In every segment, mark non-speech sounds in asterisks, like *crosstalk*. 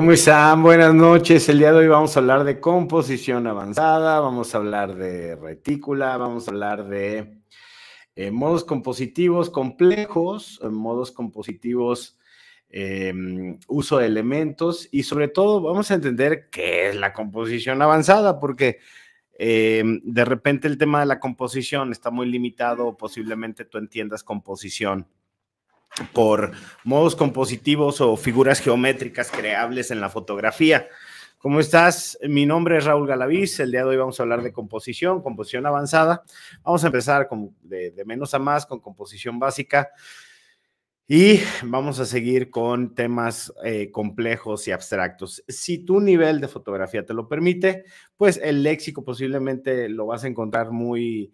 ¿Cómo están? Buenas noches. El día de hoy vamos a hablar de composición avanzada, vamos a hablar de retícula, vamos a hablar de eh, modos compositivos complejos, eh, modos compositivos, eh, uso de elementos y sobre todo vamos a entender qué es la composición avanzada, porque de repente el tema de la composición está muy limitado, posiblemente tú entiendas composición por modos compositivos o figuras geométricas creables en la fotografía. ¿Cómo estás? Mi nombre es Raúl Galavís. El día de hoy vamos a hablar de composición, composición avanzada. Vamos a empezar de, menos a más con composición básica. Y vamos a seguir con temas eh, complejos y abstractos. Si tu nivel de fotografía te lo permite, pues el léxico posiblemente lo vas a encontrar muy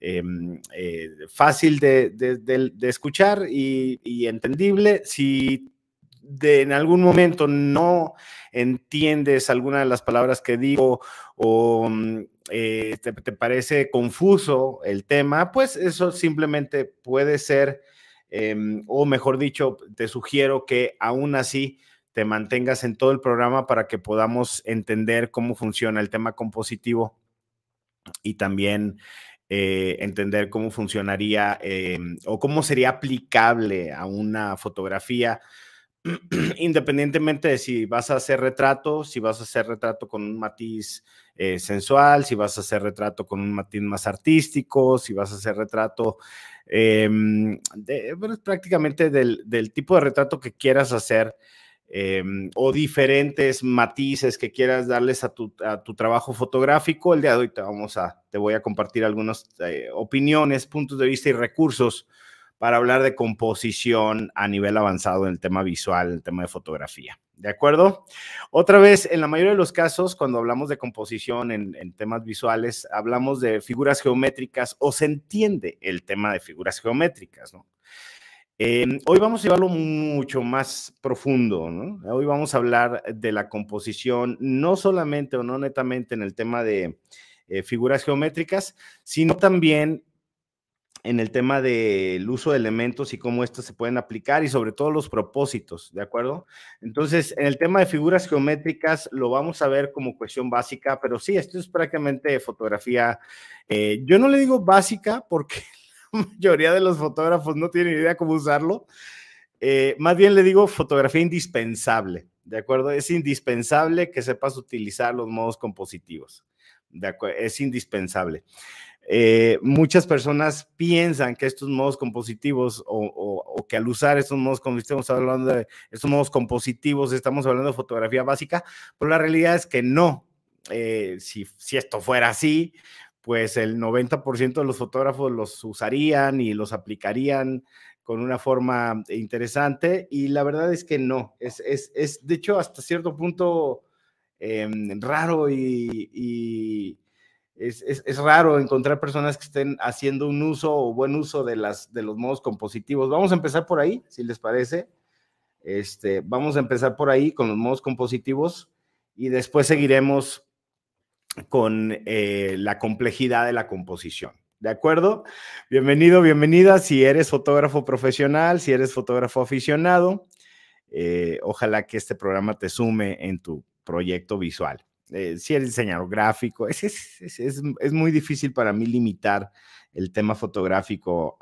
Em, eh, fácil de, escuchar y, entendible. Si en algún momento no entiendes alguna de las palabras que digo o mm, eh, te, te, parece confuso el tema, pues eso simplemente puede ser, em, o mejor dicho, te sugiero que aún así te mantengas en todo el programa para que podamos entender cómo funciona el tema compositivo y también eh, entender cómo funcionaría em, o cómo sería aplicable a una fotografía, *clears throat* independientemente de si vas a hacer retrato, si vas a hacer retrato con un matiz eh, sensual, si vas a hacer retrato con un matiz más artístico, si vas a hacer retrato em, prácticamente del tipo de retrato que quieras hacer. Em, o diferentes matices que quieras darles a tu, trabajo fotográfico, el día de hoy te, vamos a, te voy a compartir algunas eh, opiniones, puntos de vista y recursos para hablar de composición a nivel avanzado en el tema visual, en el tema de fotografía. ¿De acuerdo? Otra vez, en la mayoría de los casos, cuando hablamos de composición en, en, temas visuales, hablamos de figuras geométricas o se entiende el tema de figuras geométricas, ¿no? Em, hoy vamos a llevarlo mucho más profundo, ¿no? Hoy vamos a hablar de la composición, no solamente o no netamente en el tema de eh, figuras geométricas, sino también en el tema del uso de elementos y cómo estos se pueden aplicar y sobre todo los propósitos, ¿de acuerdo? Entonces, en el tema de figuras geométricas lo vamos a ver como cuestión básica, pero sí, esto es prácticamente fotografía. Eh, yo no le digo básica porque mayoría de los fotógrafos no tienen idea cómo usarlo. Eh, más bien le digo fotografía indispensable, ¿de acuerdo? Es indispensable que sepas utilizar los modos compositivos, ¿de acuerdo? Es indispensable. Eh, muchas personas piensan que estos modos compositivos o, que al usar estos modos compositivos, estamos hablando de estos modos compositivos, estamos hablando de fotografía básica, pero la realidad es que no. Eh, si, si esto fuera así, pues el 90% de los fotógrafos los usarían y los aplicarían con una forma interesante y la verdad es que no, es, es, de hecho hasta cierto punto em, raro y, es, raro encontrar personas que estén haciendo un uso o buen uso de, las, de los modos compositivos. Vamos a empezar por ahí, si les parece. Este, vamos a empezar por ahí con los modos compositivos y después seguiremos con eh, la complejidad de la composición. ¿De acuerdo? Bienvenido, bienvenida. Si eres fotógrafo profesional, si eres fotógrafo aficionado, eh, ojalá que este programa te sume en tu proyecto visual. Eh, si eres diseñador gráfico, es, muy difícil para mí limitar el tema fotográfico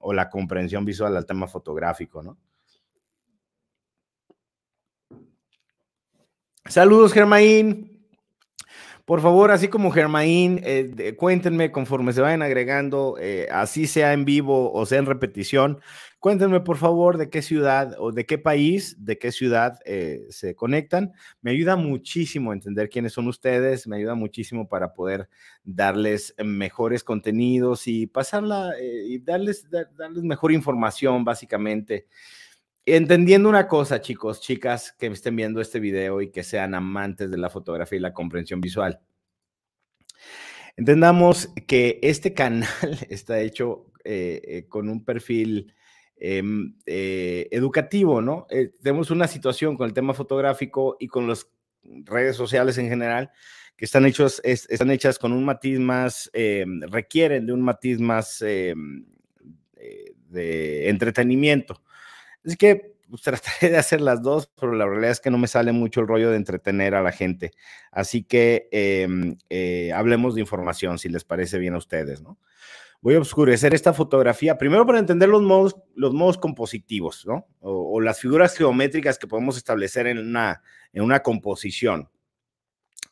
o la comprensión visual al tema fotográfico, ¿no? Saludos, Germain. Por favor, así como Germain, eh, cuéntenme conforme se vayan agregando, eh, así sea en vivo o sea en repetición, cuéntenme por favor de qué ciudad o de qué país, de qué ciudad eh, se conectan. Me ayuda muchísimo entender quiénes son ustedes, me ayuda muchísimo para poder darles mejores contenidos y pasarla y darles, darles mejor información básicamente entendiendo una cosa, chicos, chicas que estén viendo este video y que sean amantes de la fotografía y la comprensión visual. Entendamos que este canal *laughs* está hecho eh, eh, con un perfil em, eh, educativo, ¿no? tenemos una situación con el tema fotográfico y con las redes sociales en general que están, hechos, están hechas con un matiz más, em, requieren de un matiz más em, de entretenimiento Así que pues, trataré de hacer las dos, pero la realidad es que no me sale mucho el rollo de entretener a la gente. Así que em, eh, hablemos de información, si les parece bien a ustedes, ¿no? Voy a obscurecer esta fotografía, primero para entender los modos, los modos compositivos, ¿no? O, las figuras geométricas que podemos establecer en una, en una composición.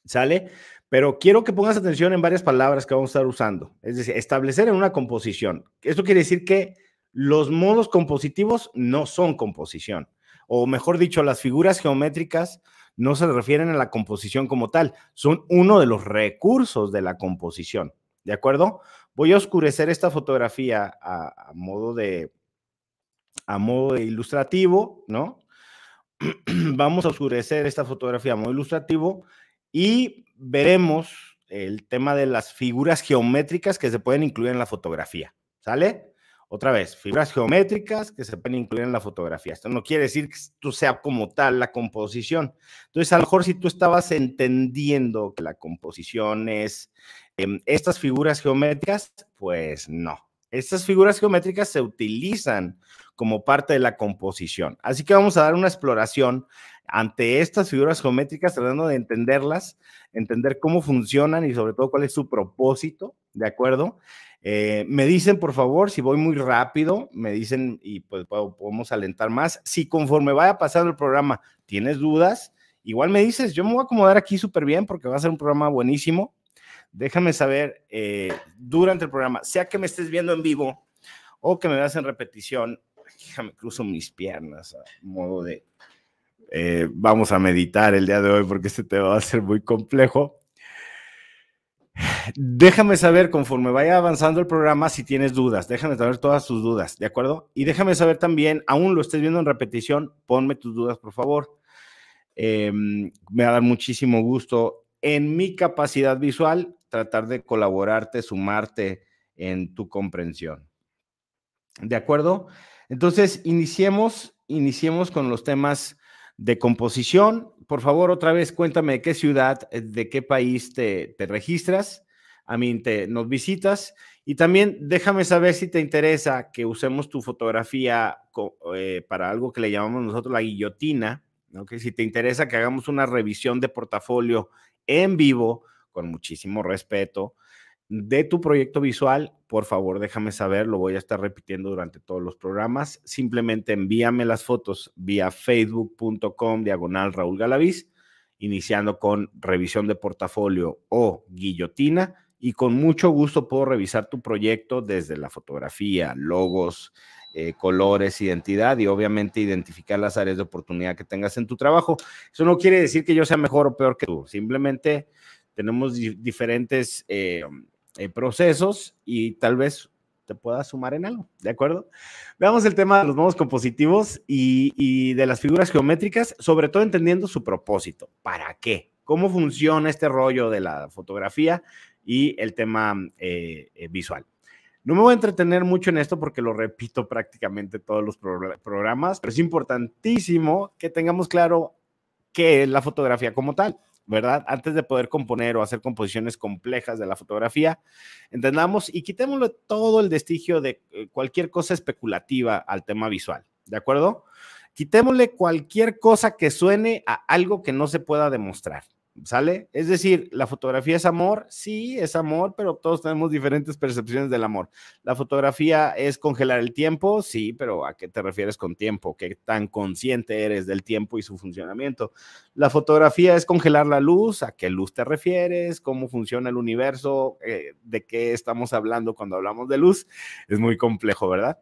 ¿Sale? Pero quiero que pongas atención en varias palabras que vamos a estar usando. Es decir, establecer en una composición. Esto quiere decir que los modos compositivos no son composición, o mejor dicho, las figuras geométricas no se refieren a la composición como tal, son uno de los recursos de la composición, ¿de acuerdo? Voy a oscurecer esta fotografía a, modo de a modo de ilustrativo, ¿no? *clears throat* Vamos a oscurecer esta fotografía a modo ilustrativo y veremos el tema de las figuras geométricas que se pueden incluir en la fotografía, ¿sale? Otra vez, fibras geométricas que se pueden incluir en la fotografía. Esto no quiere decir que tú sea como tal la composición. Entonces, a lo mejor si tú estabas entendiendo que la composición es em, estas figuras geométricas, pues no. Estas figuras geométricas se utilizan como parte de la composición. Así que vamos a dar una exploración ante estas figuras geométricas, tratando de entenderlas, entender cómo funcionan y sobre todo cuál es su propósito, ¿de acuerdo? Eh, me dicen, por favor, si voy muy rápido, me dicen y pues podemos alentar más. Si conforme vaya pasando el programa tienes dudas, igual me dices, yo me voy a acomodar aquí súper bien porque va a ser un programa buenísimo. Déjame saber eh, durante el programa, sea que me estés viendo en vivo o que me veas en repetición, déjame cruzo mis piernas a modo de eh, vamos a meditar el día de hoy porque este tema va a ser muy complejo. Déjame saber conforme vaya avanzando el programa si tienes dudas. Déjame saber todas tus dudas, ¿de acuerdo? Y déjame saber también, aún lo estés viendo en repetición, ponme tus dudas, por favor. Em, me va a dar muchísimo gusto en mi capacidad visual tratar de colaborarte, sumarte en tu comprensión. ¿De acuerdo? Entonces, iniciemos, iniciemos con los temas de composición, por favor, otra vez cuéntame de qué ciudad, eh, de qué país te, registras, a mí te, nos visitas y también déjame saber si te interesa que usemos tu fotografía eh, para algo que le llamamos nosotros la guillotina, ¿no? si te interesa que hagamos una revisión de portafolio en vivo, con muchísimo respeto, de tu proyecto visual, por favor déjame saber, lo voy a estar repitiendo durante todos los programas. Simplemente envíame las fotos vía facebook.com diagonal Raúl Galaviz, iniciando con revisión de portafolio o guillotina y con mucho gusto puedo revisar tu proyecto desde la fotografía, logos, eh, colores, identidad y obviamente identificar las áreas de oportunidad que tengas en tu trabajo. Eso no quiere decir que yo sea mejor o peor que tú, simplemente tenemos diferentes... Eh, eh, procesos y tal vez te pueda sumar en algo, ¿de acuerdo? Veamos el tema de los modos compositivos y, de las figuras geométricas, sobre todo entendiendo su propósito, ¿para qué? ¿Cómo funciona este rollo de la fotografía y el tema eh, eh, visual? No me voy a entretener mucho en esto porque lo repito *laughs* prácticamente todos los programas, pero es importantísimo que tengamos claro qué es la fotografía como tal. ¿verdad? Antes de poder componer o hacer composiciones complejas de la fotografía, entendamos y quitémosle todo el vestigio de eh, cualquier cosa especulativa al tema visual, ¿de acuerdo? Quitémosle cualquier cosa que suene a algo que no se pueda demostrar. ¿Sale? Es decir, la fotografía es amor, sí, es amor, pero todos tenemos diferentes percepciones del amor. La fotografía es congelar el tiempo, sí, pero ¿a qué te refieres con tiempo? ¿Qué tan consciente eres del tiempo y su funcionamiento? La fotografía es congelar la luz, ¿a qué luz te refieres? ¿Cómo funciona el universo? Eh, ¿De qué estamos hablando cuando hablamos de luz? Es muy complejo, ¿verdad?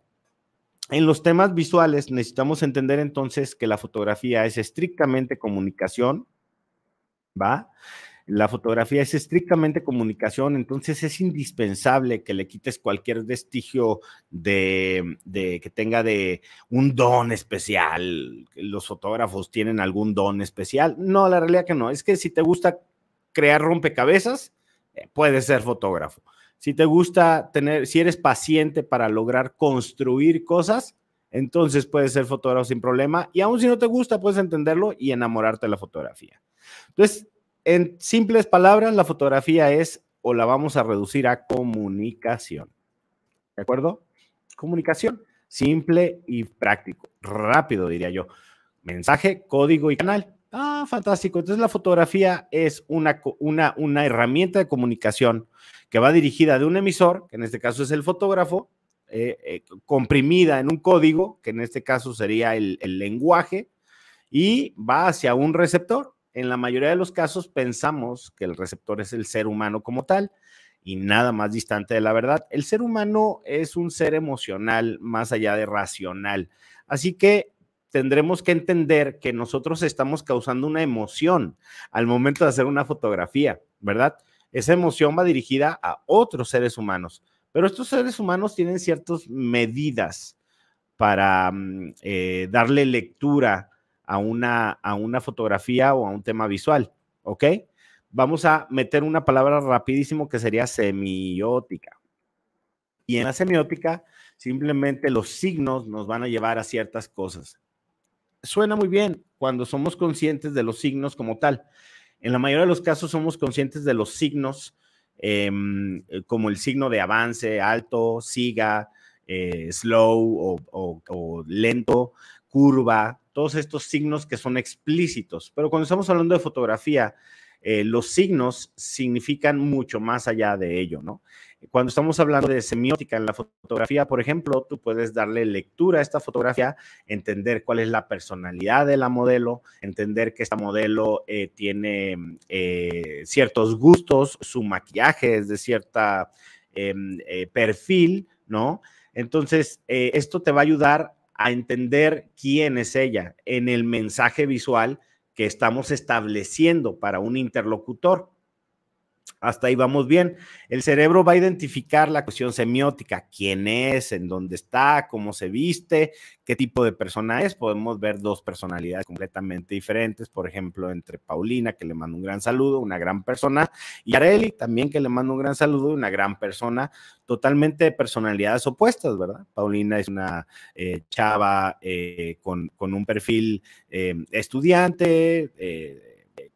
En los temas visuales necesitamos entender entonces que la fotografía es estrictamente comunicación, ¿va? La fotografía es estrictamente comunicación, entonces es indispensable que le quites cualquier vestigio de, que tenga de un don especial. Los fotógrafos tienen algún don especial. No, la realidad que no. Es que si te gusta crear rompecabezas, eh, puedes ser fotógrafo. Si te gusta tener, si eres paciente para lograr construir cosas, entonces puedes ser fotógrafo sin problema. Y aún si no te gusta, puedes entenderlo y enamorarte de la fotografía. Entonces, en simples palabras, la fotografía es o la vamos a reducir a comunicación. ¿De acuerdo? Comunicación. Simple y práctico. Rápido, diría yo. Mensaje, código y canal. Ah, fantástico. Entonces la fotografía es una, una, una, herramienta de comunicación que va dirigida de un emisor, que en este caso es el fotógrafo, eh, eh, comprimida en un código, que en este caso sería el lenguaje, y va hacia un receptor, en la mayoría de los casos pensamos que el receptor es el ser humano como tal y nada más distante de la verdad. El ser humano es un ser emocional más allá de racional. Así que tendremos que entender que nosotros estamos causando una emoción al momento de hacer una fotografía, ¿verdad? Esa emoción va dirigida a otros seres humanos, pero estos seres humanos tienen ciertas medidas para mm, eh, darle lectura a una, a una fotografía o a un tema visual, ¿ok? Vamos a meter una palabra rapidísimo que sería semiótica. Y en la semiótica, simplemente los signos nos van a llevar a ciertas cosas. Suena muy bien cuando somos conscientes de los signos como tal. En la mayoría de los casos somos conscientes de los signos em, eh, como el signo de avance, alto, siga, eh, slow o lento, curva, todos estos signos que son explícitos. Pero cuando estamos hablando de fotografía, eh, los signos significan mucho más allá de ello, ¿no? Cuando estamos hablando de semiótica en la fotografía, por ejemplo, tú puedes darle lectura a esta fotografía, entender cuál es la personalidad de la modelo, entender que esta modelo eh, tiene eh, ciertos gustos, su maquillaje es de cierta em, perfil, ¿no? Entonces, esto te va a ayudar a entender quién es ella en el mensaje visual que estamos estableciendo para un interlocutor. Hasta ahí vamos bien. El cerebro va a identificar la cuestión semiótica, quién es, en dónde está, cómo se viste, qué tipo de persona es. Podemos ver dos personalidades completamente diferentes, por ejemplo, entre Paulina, que le mando un gran saludo, una gran persona, y Areli, también que le mando un gran saludo, una gran persona, totalmente de personalidades opuestas, ¿verdad? Paulina es una eh, chava eh, con, un perfil eh, estudiante,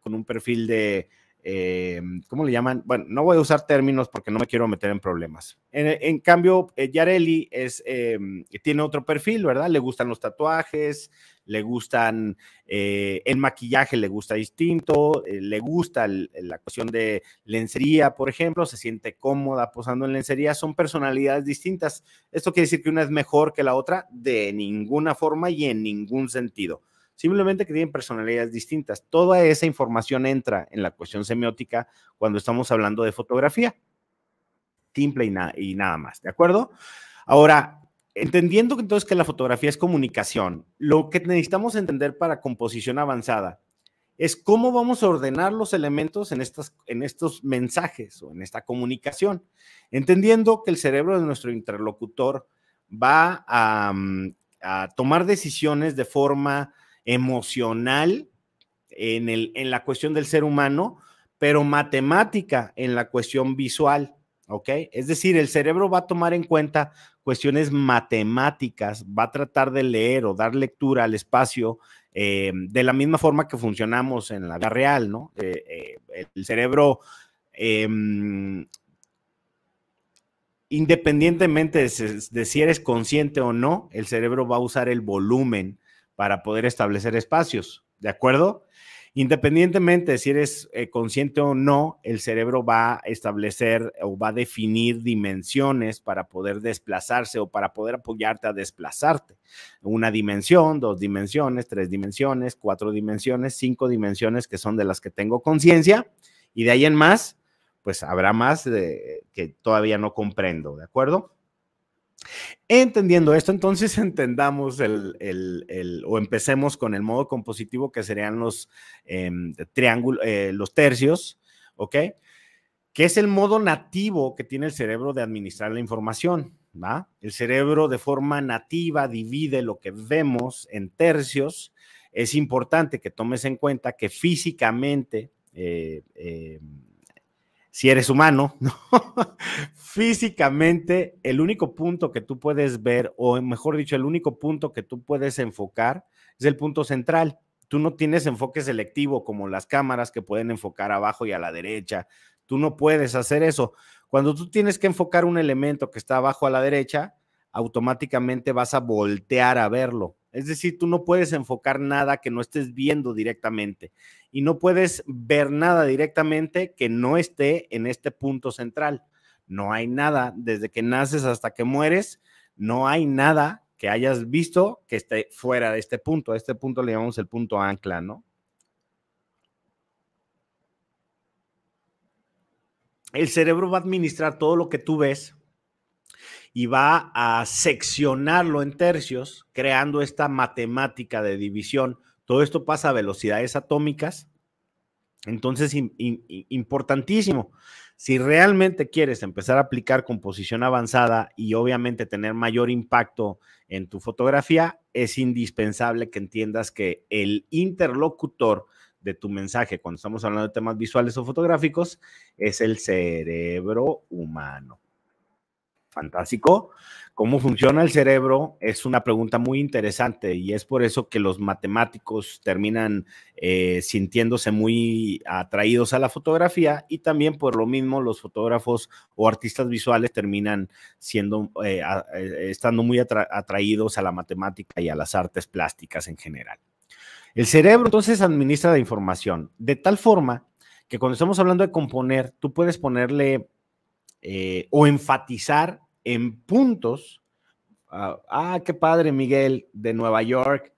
con un perfil de eh, ¿cómo le llaman? Bueno, no voy a usar términos porque no me quiero meter en problemas. En, cambio, Yarelli eh, Yareli es, eh, tiene otro perfil, ¿verdad? Le gustan los tatuajes, le gustan el maquillaje, le gusta distinto, le gusta la cuestión de lencería, por ejemplo, se siente cómoda posando en lencería, son personalidades distintas. Esto quiere decir que una es mejor que la otra de ninguna forma y en ningún sentido simplemente que tienen personalidades distintas. Toda esa información entra en la cuestión semiótica cuando estamos hablando de fotografía. Simple y, nada más, ¿de acuerdo? Ahora, entendiendo que entonces que la fotografía es comunicación, lo que necesitamos entender para composición avanzada es cómo vamos a ordenar los elementos en, estas, en estos mensajes o en esta comunicación, entendiendo que el cerebro de nuestro interlocutor va a mm, tomar decisiones de forma emocional en, el, en la cuestión del ser humano, pero matemática en la cuestión visual. ¿ok? Es decir, el cerebro va a tomar en cuenta cuestiones matemáticas, va a tratar de leer o dar lectura al espacio eh, de la misma forma que funcionamos en la vida real, ¿no? Eh, eh, el cerebro, em, independientemente de si eres consciente o no, el cerebro va a usar el volumen para poder establecer espacios, ¿de acuerdo? Independientemente de si eres eh, consciente o no, el cerebro va a establecer o va a definir dimensiones para poder desplazarse o para poder apoyarte a desplazarte. Una dimensión, dos dimensiones, tres dimensiones, cuatro dimensiones, cinco dimensiones que son de las que tengo conciencia y de ahí en más, pues habrá más de, que todavía no comprendo, ¿de acuerdo? Entendiendo esto, entonces *laughs* entendamos el, o empecemos con el modo compositivo que serían los em, eh, los tercios, ¿ok? Que es el modo nativo que tiene el cerebro de administrar la información, ¿va? El cerebro de forma nativa divide lo que vemos en tercios. Es importante que tomes en cuenta que físicamente eh, em, si eres humano, *laughs* físicamente el único punto que tú puedes ver, o mejor dicho, el único punto que tú puedes enfocar es el punto central. Tú no tienes enfoque selectivo como las cámaras que pueden enfocar abajo y a la derecha. Tú no puedes hacer eso. Cuando tú tienes que enfocar un elemento que está abajo a la derecha, automáticamente vas a voltear a verlo. Es decir, tú no puedes enfocar nada que no estés viendo directamente y no puedes ver nada directamente que no esté en este punto central. No hay nada, desde que naces hasta que mueres, no hay nada que hayas visto que esté fuera de este punto. A este punto le llamamos el punto ancla, ¿no? El cerebro va a administrar todo lo que tú ves y va a seccionarlo en tercios, creando esta matemática de división todo esto pasa a velocidades atómicas. Entonces, importantísimo, si realmente quieres empezar a aplicar composición avanzada y obviamente tener mayor impacto en tu fotografía, es indispensable que entiendas que el interlocutor de tu mensaje, cuando estamos hablando de temas visuales o fotográficos, es el cerebro humano fantástico. ¿Cómo funciona el cerebro? Es una pregunta muy interesante y es por eso que los matemáticos terminan eh, sintiéndose muy atraídos a la fotografía y también por lo mismo los fotógrafos o artistas visuales terminan siendo, eh, eh, estando muy atraídos a la matemática y a las artes plásticas en general. El cerebro entonces administra la información de tal forma que cuando estamos hablando de componer, tú puedes ponerle eh, o enfatizar en puntos. Uh, ah, qué padre, Miguel, de Nueva York.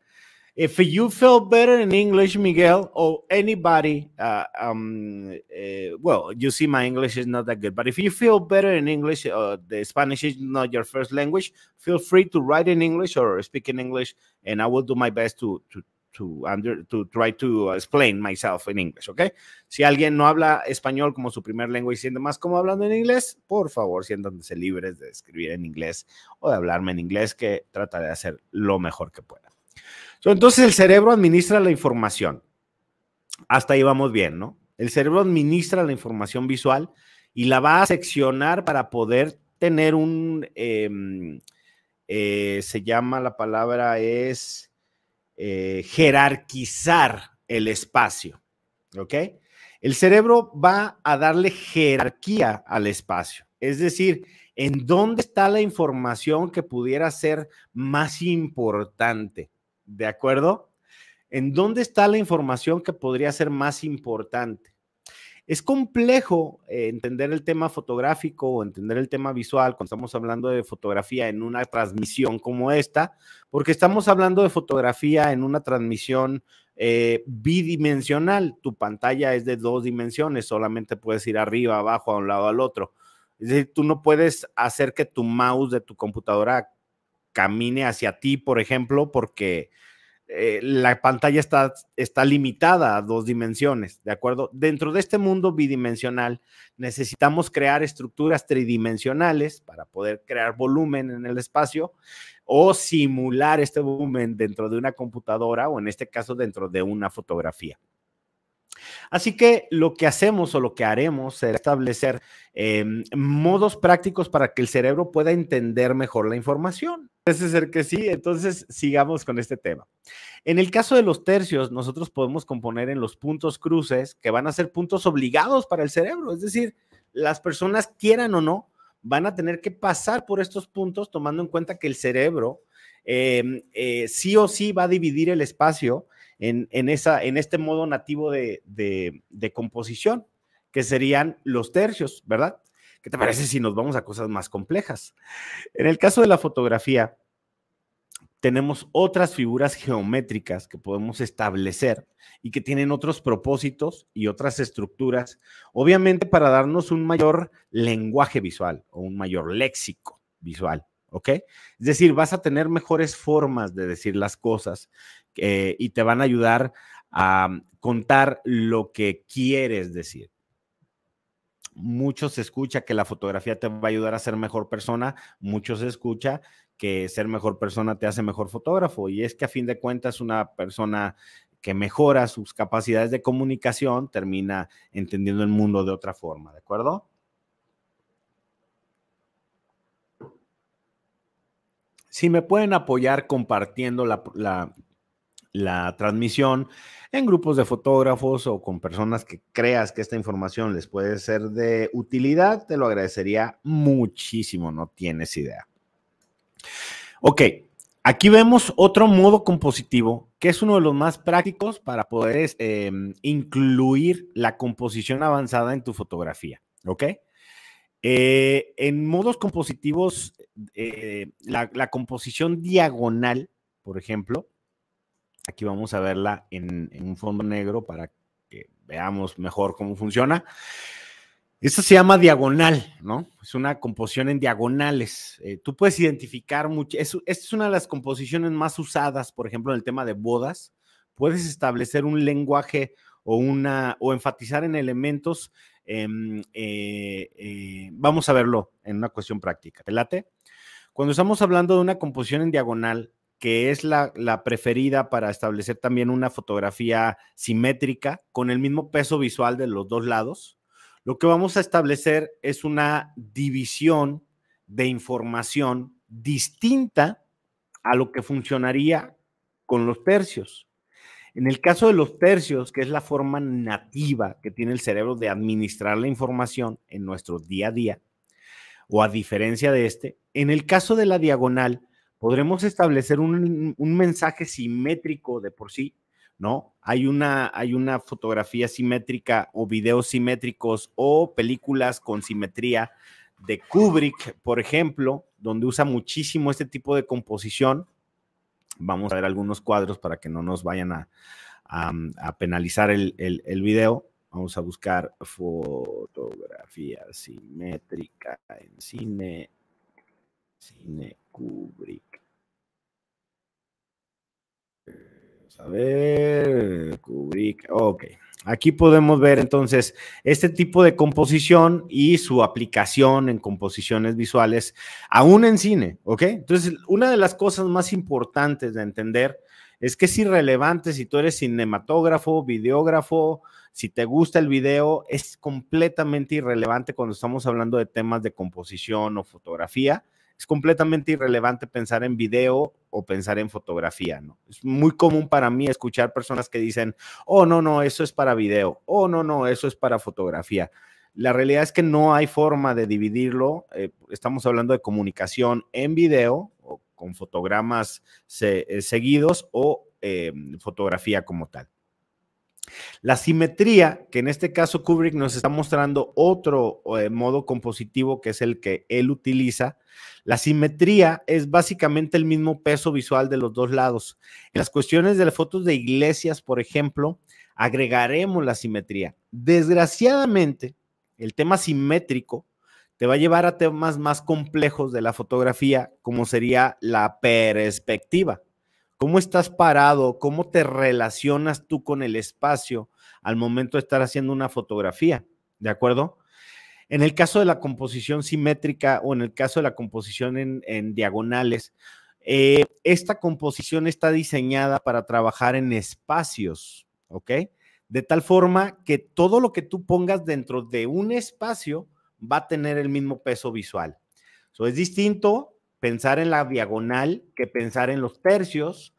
If you feel better in English, Miguel, or anybody, uh, um, uh, well, you see, my English is not that good, but if you feel better in English, eh, or the Spanish is not your first language, feel free to write in English or speak in English, and I will do my best to, to, to, under, to try to uh, explain myself in English, ¿ok? Si alguien no habla español como su primer lengua y siente más como hablando en inglés, por favor, siéntanse libres de escribir en inglés o de hablarme en inglés, que trataré de hacer lo mejor que pueda. entonces, el cerebro administra la información. Hasta ahí vamos bien, ¿no? El cerebro administra la información visual y la va a seccionar para poder tener un, em, eh, se llama la palabra es eh, jerarquizar el espacio. ¿Ok? El cerebro va a darle jerarquía al espacio. Es decir, ¿en dónde está la información que pudiera ser más importante? ¿De acuerdo? ¿En dónde está la información que podría ser más importante? Es complejo eh, entender el tema fotográfico o entender el tema visual cuando estamos hablando de fotografía en una transmisión como esta, porque estamos hablando de fotografía en una transmisión eh, bidimensional. Tu pantalla es de dos dimensiones, solamente puedes ir arriba, abajo, a un lado, al otro. Es decir, tú no puedes hacer que tu mouse de tu computadora camine hacia ti, por ejemplo, porque eh, la pantalla está, limitada a dos dimensiones, ¿de acuerdo? Dentro de este mundo bidimensional necesitamos crear estructuras tridimensionales para poder crear volumen en el espacio o simular este volumen dentro de una computadora o en este caso dentro de una fotografía. Así que lo que hacemos o lo que haremos será establecer em, modos prácticos para que el cerebro pueda entender mejor la información. Parece ser que sí, entonces sigamos con este tema. En el caso de los tercios, nosotros podemos componer en los puntos cruces, que van a ser puntos obligados para el cerebro, es decir, las personas quieran o no, van a tener que pasar por estos puntos tomando en cuenta que el cerebro em, eh, sí o sí va a dividir el espacio en, en, esa, en este modo nativo de, de composición, que serían los tercios, ¿verdad? ¿Qué te parece si nos vamos a cosas más complejas? En el caso de la fotografía, tenemos otras figuras geométricas que podemos establecer y que tienen otros propósitos y otras estructuras, obviamente para darnos un mayor lenguaje visual o un mayor léxico visual, ¿ok? Es decir, vas a tener mejores formas de decir las cosas eh, y te van a ayudar a contar lo que quieres decir. Muchos se escucha que la fotografía te va a ayudar a ser mejor persona, Muchos se escucha que ser mejor persona te hace mejor fotógrafo y es que a fin de cuentas una persona que mejora sus capacidades de comunicación termina entendiendo el mundo de otra forma, ¿de acuerdo? Si me pueden apoyar compartiendo la, la transmisión en grupos de fotógrafos o con personas que creas que esta información les puede ser de utilidad, te lo agradecería muchísimo, no tienes idea. Ok, aquí vemos otro modo compositivo que es uno de los más prácticos para poder em, incluir la composición avanzada en tu fotografía, ¿ok? Eh, en modos compositivos, eh, la composición diagonal, por ejemplo, Aquí vamos a verla en, un fondo negro para que veamos mejor cómo funciona. Esto se llama diagonal, ¿no? Es una composición en diagonales. Eh, tú puedes identificar mucho. esta es una de las composiciones más usadas, por ejemplo, en el tema de bodas. Puedes establecer un lenguaje o una o enfatizar en elementos. Em, eh, eh, vamos a verlo en una cuestión práctica. ¿Te late? Cuando estamos hablando de una composición en diagonal, que es la, preferida para establecer también una fotografía simétrica con el mismo peso visual de los dos lados, lo que vamos a establecer es una división de información distinta a lo que funcionaría con los tercios. En el caso de los tercios, que es la forma nativa que tiene el cerebro de administrar la información en nuestro día a día, o a diferencia de este, en el caso de la diagonal, podremos establecer un, mensaje simétrico de por sí, ¿no? Hay una, hay una fotografía simétrica o videos simétricos o películas con simetría de Kubrick, por ejemplo, donde usa muchísimo este tipo de composición. Vamos a ver algunos cuadros para que no nos vayan a, penalizar el, el, el video. Vamos a buscar fotografía simétrica en cine, cine Kubrick a ver, ok. Aquí podemos ver entonces este tipo de composición y su aplicación en composiciones visuales, aún en cine, ¿ok? Entonces, una de las cosas más importantes de entender es que es irrelevante si tú eres cinematógrafo, videógrafo, si te gusta el video, es completamente irrelevante cuando estamos hablando de temas de composición o fotografía es completamente irrelevante pensar en video o pensar en fotografía, ¿no? Es muy común para mí escuchar personas que dicen, oh, no, no, eso es para video, oh, no, no, eso es para fotografía. La realidad es que no hay forma de dividirlo. Eh, estamos hablando de comunicación en video o con fotogramas eh, seguidos o eh, fotografía como tal. La simetría, que en este caso Kubrick nos está mostrando otro eh, modo compositivo que es el que él utiliza, la simetría es básicamente el mismo peso visual de los dos lados. En las cuestiones de las fotos de iglesias, por ejemplo, agregaremos la simetría. Desgraciadamente, el tema simétrico te va a llevar a temas más complejos de la fotografía, como sería la perspectiva. ¿Cómo estás parado? ¿Cómo te relacionas tú con el espacio al momento de estar haciendo una fotografía? ¿De acuerdo? En el caso de la composición simétrica o en el caso de la composición en, diagonales, eh, esta composición está diseñada para trabajar en espacios, ¿ok? De tal forma que todo lo que tú pongas dentro de un espacio va a tener el mismo peso visual. es distinto pensar en la diagonal que pensar en los tercios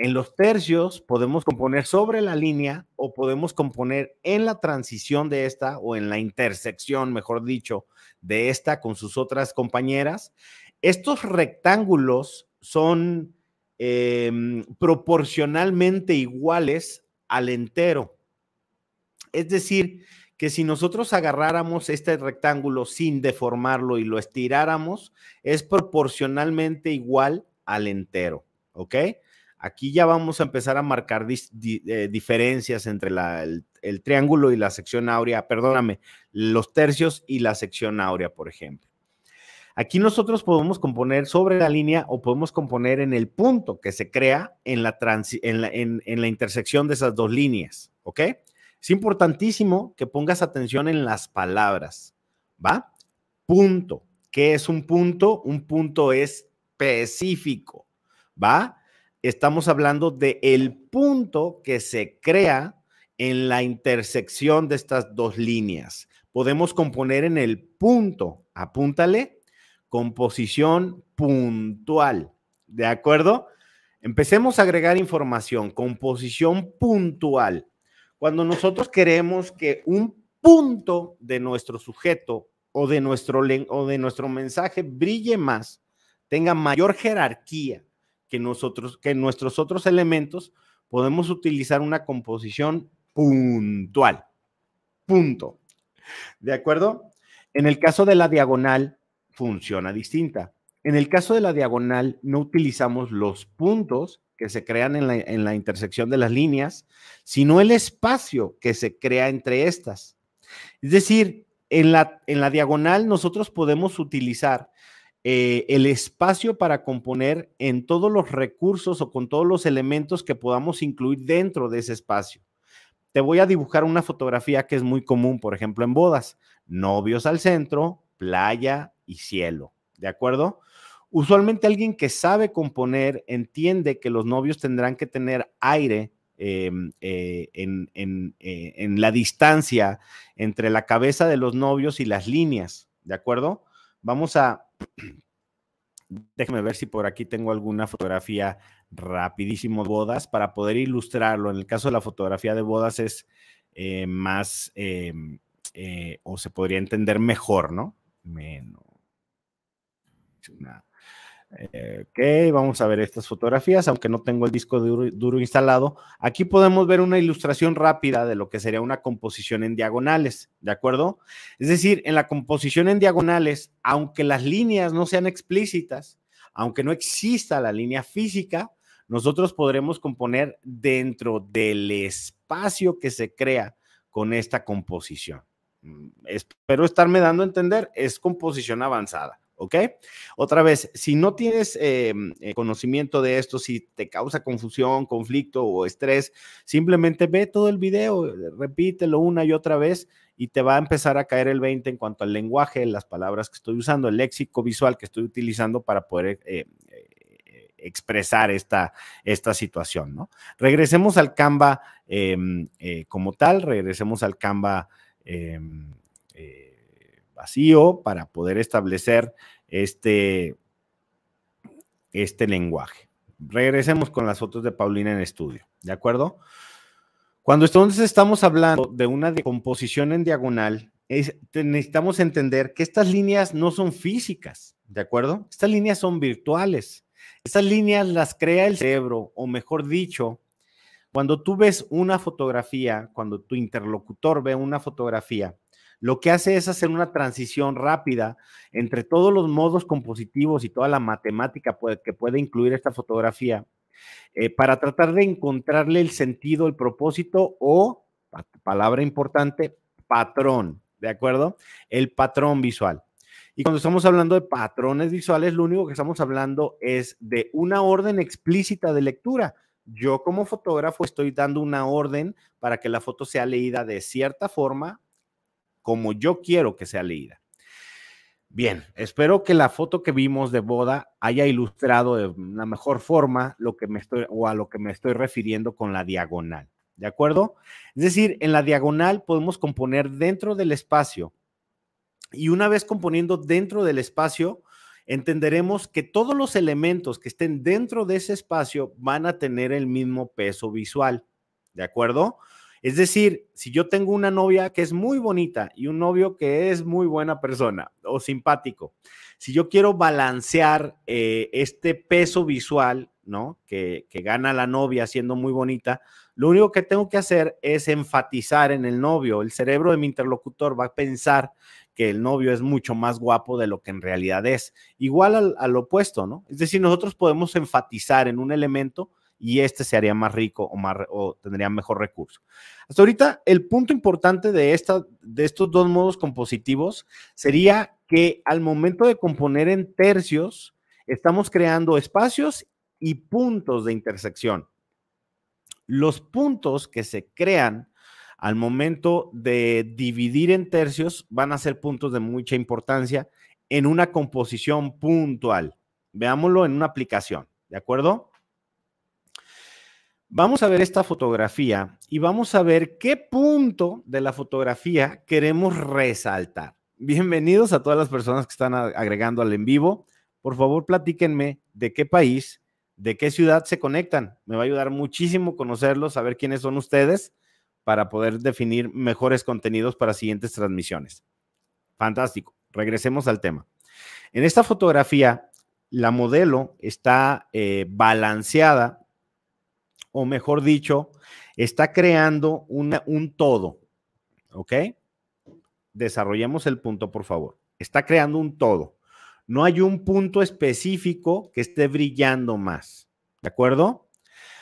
en los tercios podemos componer sobre la línea o podemos componer en la transición de esta o en la intersección, mejor dicho, de esta con sus otras compañeras. Estos rectángulos son em, proporcionalmente iguales al entero. Es decir, que si nosotros agarráramos este rectángulo sin deformarlo y lo estiráramos, es proporcionalmente igual al entero. ¿Ok? Aquí ya vamos a empezar a marcar eh, diferencias entre el, triángulo y la sección áurea, perdóname, los tercios y la sección áurea, por ejemplo. Aquí nosotros podemos componer sobre la línea o podemos componer en el punto que se crea en la, la intersección de esas dos líneas, ¿ok? Es importantísimo que pongas atención en las palabras, ¿va? Punto. ¿Qué es un punto? Un punto es específico, ¿va? estamos hablando de el punto que se crea en la intersección de estas dos líneas. Podemos componer en el punto, apúntale, composición puntual. ¿De acuerdo? Empecemos a agregar información, composición puntual. Cuando nosotros queremos que un punto de nuestro sujeto o de nuestro, o de nuestro mensaje brille más, tenga mayor jerarquía, que, nosotros, que nuestros otros elementos podemos utilizar una composición puntual. Punto. ¿De acuerdo? En el caso de la diagonal, funciona distinta. En el caso de la diagonal, no utilizamos los puntos que se crean en la, intersección de las líneas, sino el espacio que se crea entre estas. Es decir, en la, en la diagonal nosotros podemos utilizar eh, el espacio para componer en todos los recursos o con todos los elementos que podamos incluir dentro de ese espacio. Te voy a dibujar una fotografía que es muy común, por ejemplo, en bodas. Novios al centro, playa y cielo. ¿De acuerdo? Usualmente alguien que sabe componer entiende que los novios tendrán que tener aire em, eh, eh, en, la distancia entre la cabeza de los novios y las líneas, ¿de acuerdo? Vamos a Déjeme ver si por aquí tengo alguna fotografía rapidísimo de bodas para poder ilustrarlo. En el caso de la fotografía de bodas es eh, más, em, eh, o se podría entender mejor, ¿no? Menos. Una eh, ok, vamos a ver estas fotografías, aunque no tengo el disco duro, instalado. Aquí podemos ver una ilustración rápida de lo que sería una composición en diagonales, ¿de acuerdo? Es decir, en la composición en diagonales, aunque las líneas no sean explícitas, aunque no exista la línea física, nosotros podremos componer dentro del espacio que se crea con esta composición. Mm, espero estarme dando a entender, es composición avanzada. ¿ok? Otra vez, si no tienes eh, eh, conocimiento de esto, si te causa confusión, conflicto o estrés, simplemente ve todo el video, repítelo una y otra vez y te va a empezar a caer el 20 en cuanto al lenguaje, las palabras que estoy usando, el léxico visual que estoy utilizando para poder... Eh, expresar esta, esta situación, ¿no? Regresemos al Canva em, como tal, regresemos al Canva em, vacío para poder establecer este, este lenguaje. Regresemos con las fotos de Paulina en estudio, ¿de acuerdo? Cuando entonces estamos hablando de una composición en diagonal, necesitamos entender que estas líneas no son físicas, ¿de acuerdo? Estas líneas son virtuales. Estas líneas las crea el cerebro, o mejor dicho, cuando tú ves una fotografía, cuando tu interlocutor ve una fotografía, lo que hace es hacer una transición rápida entre todos los modos compositivos y toda la matemática que puede incluir esta fotografía eh, para tratar de encontrarle el sentido, el propósito o, palabra importante, patrón, ¿de acuerdo? El patrón visual. Y cuando estamos hablando de patrones visuales, lo único que estamos hablando es de una orden explícita de lectura. Yo como fotógrafo estoy dando una orden para que la foto sea leída de cierta forma como yo quiero que sea leída. Bien, espero que la foto que vimos de boda haya ilustrado de una mejor forma lo que me estoy o a lo que me estoy refiriendo con la diagonal, ¿de acuerdo? Es decir, en la diagonal podemos componer dentro del espacio y una vez componiendo dentro del espacio, entenderemos que todos los elementos que estén dentro de ese espacio van a tener el mismo peso visual, ¿de acuerdo? Es decir, si yo tengo una novia que es muy bonita y un novio que es muy buena persona o simpático, si yo quiero balancear eh, este peso visual, ¿no? Que, gana la novia siendo muy bonita, lo único que tengo que hacer es enfatizar en el novio. El cerebro de mi interlocutor va a pensar que el novio es mucho más guapo de lo que en realidad es. Igual al, al, opuesto, ¿no? Es decir, nosotros podemos enfatizar en un elemento y este se haría más rico o, más, o tendría mejor recurso. Hasta ahorita, el punto importante de, esta, de estos dos modos compositivos sería que al momento de componer en tercios, estamos creando espacios y puntos de intersección. Los puntos que se crean al momento de dividir en tercios van a ser puntos de mucha importancia en una composición puntual. Veámoslo en una aplicación, ¿de acuerdo? Vamos a ver esta fotografía y vamos a ver qué punto de la fotografía queremos resaltar. Bienvenidos a todas las personas que están agregando al en vivo. Por favor, platíquenme de qué país, de qué ciudad se conectan. Me va a ayudar muchísimo conocerlos, saber quiénes son ustedes para poder definir mejores contenidos para siguientes transmisiones. Fantástico. Regresemos al tema. En esta fotografía, la modelo está eh, balanceada o mejor dicho, está creando un todo. ¿Ok? Desarrollemos el punto, por favor. Está creando un todo. No hay un punto específico que esté brillando más. ¿De acuerdo?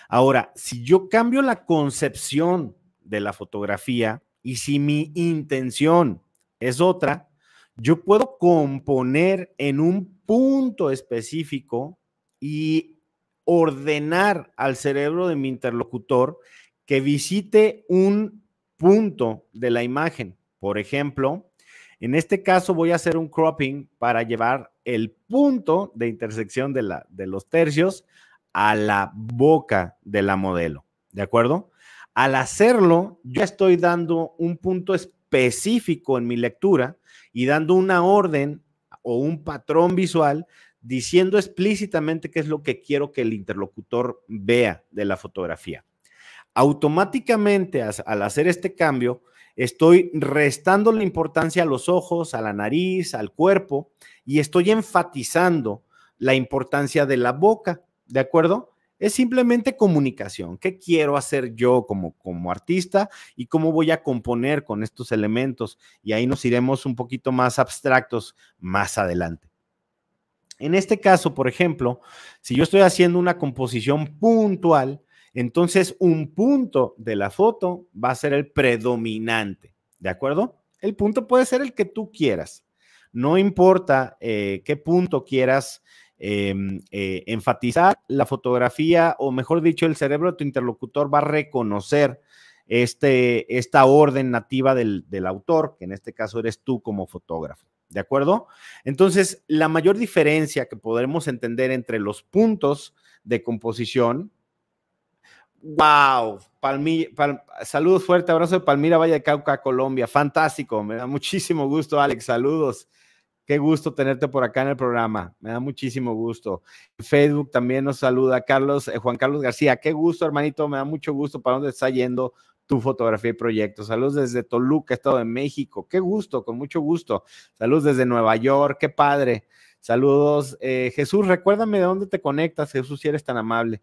Ahora, si yo cambio la concepción de la fotografía y si mi intención es otra, yo puedo componer en un punto específico y ordenar al cerebro de mi interlocutor que visite un punto de la imagen. Por ejemplo, en este caso voy a hacer un cropping para llevar el punto de intersección de, la, de los tercios a la boca de la modelo. ¿De acuerdo? Al hacerlo, yo estoy dando un punto específico en mi lectura y dando una orden o un patrón visual diciendo explícitamente qué es lo que quiero que el interlocutor vea de la fotografía. Automáticamente al hacer este cambio, estoy restando la importancia a los ojos, a la nariz, al cuerpo y estoy enfatizando la importancia de la boca, ¿de acuerdo? Es simplemente comunicación. ¿Qué quiero hacer yo como, como artista y cómo voy a componer con estos elementos? Y ahí nos iremos un poquito más abstractos más adelante. En este caso, por ejemplo, si yo estoy haciendo una composición puntual, entonces un punto de la foto va a ser el predominante, ¿de acuerdo? El punto puede ser el que tú quieras. No importa eh, qué punto quieras em, eh, enfatizar, la fotografía, o mejor dicho, el cerebro de tu interlocutor va a reconocer este, esta orden nativa del autor, que en este caso eres tú como fotógrafo. ¿de acuerdo? Entonces, la mayor diferencia que podremos entender entre los puntos de composición, wow, Palmilla, saludos fuerte, abrazo de Palmira, Valle de Cauca, Colombia, fantástico, me da muchísimo gusto, Alex, saludos. Qué gusto tenerte por acá en el programa. Me da muchísimo gusto. Facebook también nos saluda Carlos, eh, Juan Carlos García. Qué gusto, hermanito. Me da mucho gusto para dónde está yendo tu fotografía y proyectos. Saludos desde Toluca, Estado de México. Qué gusto, con mucho gusto. Saludos desde Nueva York, qué padre. Saludos. Eh, Jesús, recuérdame de dónde te conectas, Jesús, si eres tan amable.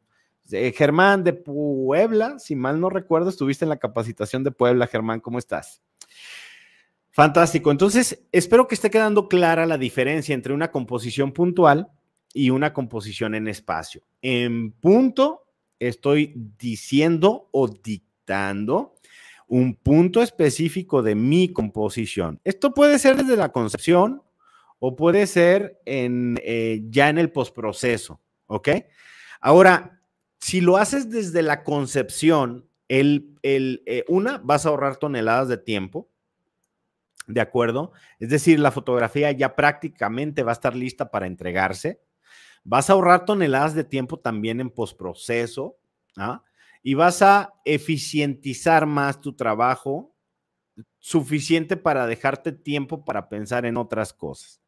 Eh, Germán de Puebla, si mal no recuerdo, estuviste en la capacitación de Puebla. Germán, ¿cómo estás? Fantástico. Entonces, espero que esté quedando clara la diferencia entre una composición puntual y una composición en espacio. En punto, estoy diciendo o dictando un punto específico de mi composición. Esto puede ser desde la concepción o puede ser en, eh, ya en el postproceso, ¿ok? Ahora, si lo haces desde la concepción, el, el eh, una, vas a ahorrar toneladas de tiempo, ¿de acuerdo? Es decir, la fotografía ya prácticamente va a estar lista para entregarse. Vas a ahorrar toneladas de tiempo también en postproceso, ¿ah? y vas a eficientizar más tu trabajo suficiente para dejarte tiempo para pensar en otras cosas.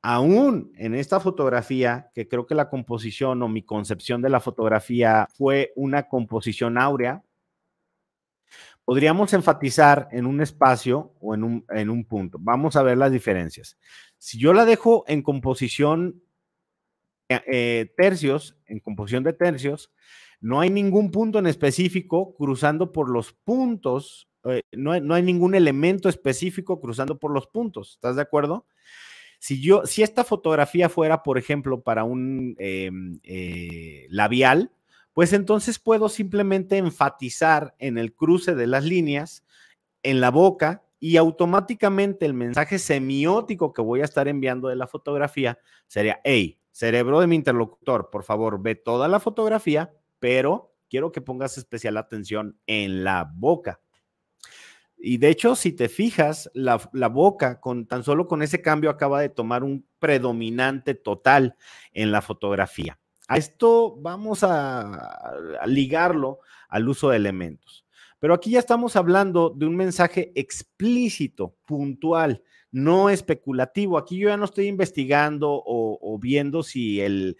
Aún en esta fotografía, que creo que la composición o mi concepción de la fotografía fue una composición áurea, podríamos enfatizar en un espacio o en un, punto. Vamos a ver las diferencias. Si yo la dejo en composición eh, eh, tercios, en composición de tercios, no hay ningún punto en específico cruzando por los puntos, eh, no, hay, ningún elemento específico cruzando por los puntos, ¿estás de acuerdo? Si, yo, si esta fotografía fuera, por ejemplo, para un em, eh, labial, pues entonces puedo simplemente enfatizar en el cruce de las líneas, en la boca, y automáticamente el mensaje semiótico que voy a estar enviando de la fotografía sería, hey, cerebro de mi interlocutor, por favor, ve toda la fotografía pero quiero que pongas especial atención en la boca. Y de hecho, si te fijas, la, boca, con tan solo con ese cambio, acaba de tomar un predominante total en la fotografía. A esto vamos a ligarlo al uso de elementos. Pero aquí ya estamos hablando de un mensaje explícito, puntual, no especulativo. Aquí yo ya no estoy investigando o, viendo si el,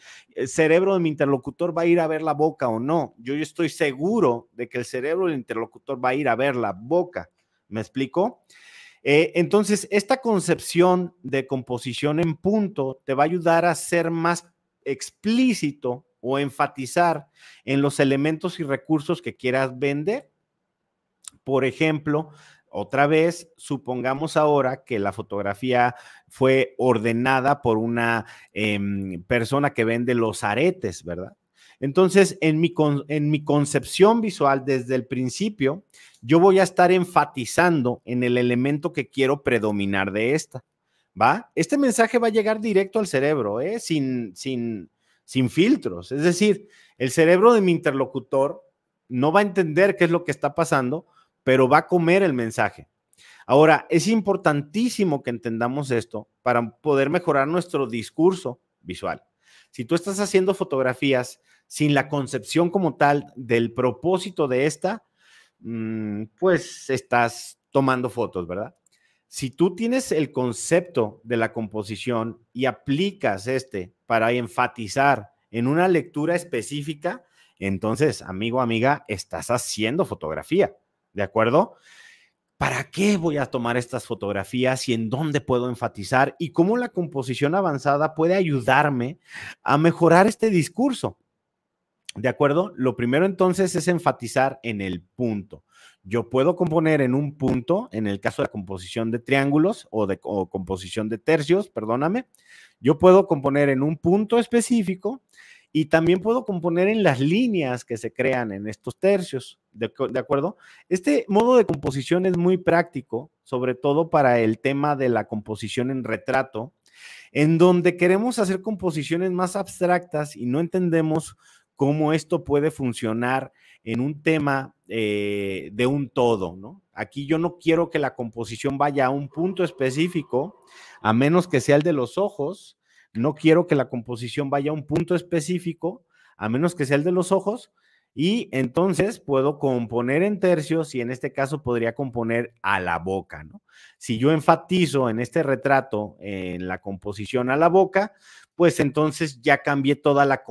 cerebro de mi interlocutor va a ir a ver la boca o no. Yo, estoy seguro de que el cerebro del interlocutor va a ir a ver la boca. ¿Me explico? Eh, entonces, esta concepción de composición en punto te va a ayudar a ser más explícito o enfatizar en los elementos y recursos que quieras vender. Por ejemplo, otra vez, supongamos ahora que la fotografía fue ordenada por una em, persona que vende los aretes, ¿verdad? Entonces, en mi, concepción visual desde el principio, yo voy a estar enfatizando en el elemento que quiero predominar de esta, ¿va? Este mensaje va a llegar directo al cerebro, ¿eh? Sin, sin, sin filtros. Es decir, el cerebro de mi interlocutor no va a entender qué es lo que está pasando pero va a comer el mensaje. Ahora, es importantísimo que entendamos esto para poder mejorar nuestro discurso visual. Si tú estás haciendo fotografías sin la concepción como tal del propósito de esta, mm, pues estás tomando fotos, ¿verdad? Si tú tienes el concepto de la composición y aplicas este para enfatizar en una lectura específica, entonces, amigo, amiga, estás haciendo fotografía. ¿de acuerdo? ¿Para qué voy a tomar estas fotografías y en dónde puedo enfatizar y cómo la composición avanzada puede ayudarme a mejorar este discurso? ¿De acuerdo? Lo primero entonces es enfatizar en el punto. Yo puedo componer en un punto, en el caso de composición de triángulos o de composición de tercios, perdóname, yo puedo componer en un punto específico y también puedo componer en las líneas que se crean en estos tercios, ¿de, acuerdo? Este modo de composición es muy práctico, sobre todo para el tema de la composición en retrato, en donde queremos hacer composiciones más abstractas y no entendemos cómo esto puede funcionar en un tema eh, de un todo, ¿no? Aquí yo no quiero que la composición vaya a un punto específico, a menos que sea el de los ojos, no quiero que la composición vaya a un punto específico, a menos que sea el de los ojos, y entonces puedo componer en tercios y en este caso podría componer a la boca, ¿no? Si yo enfatizo en este retrato en la composición a la boca, pues entonces ya cambié toda la,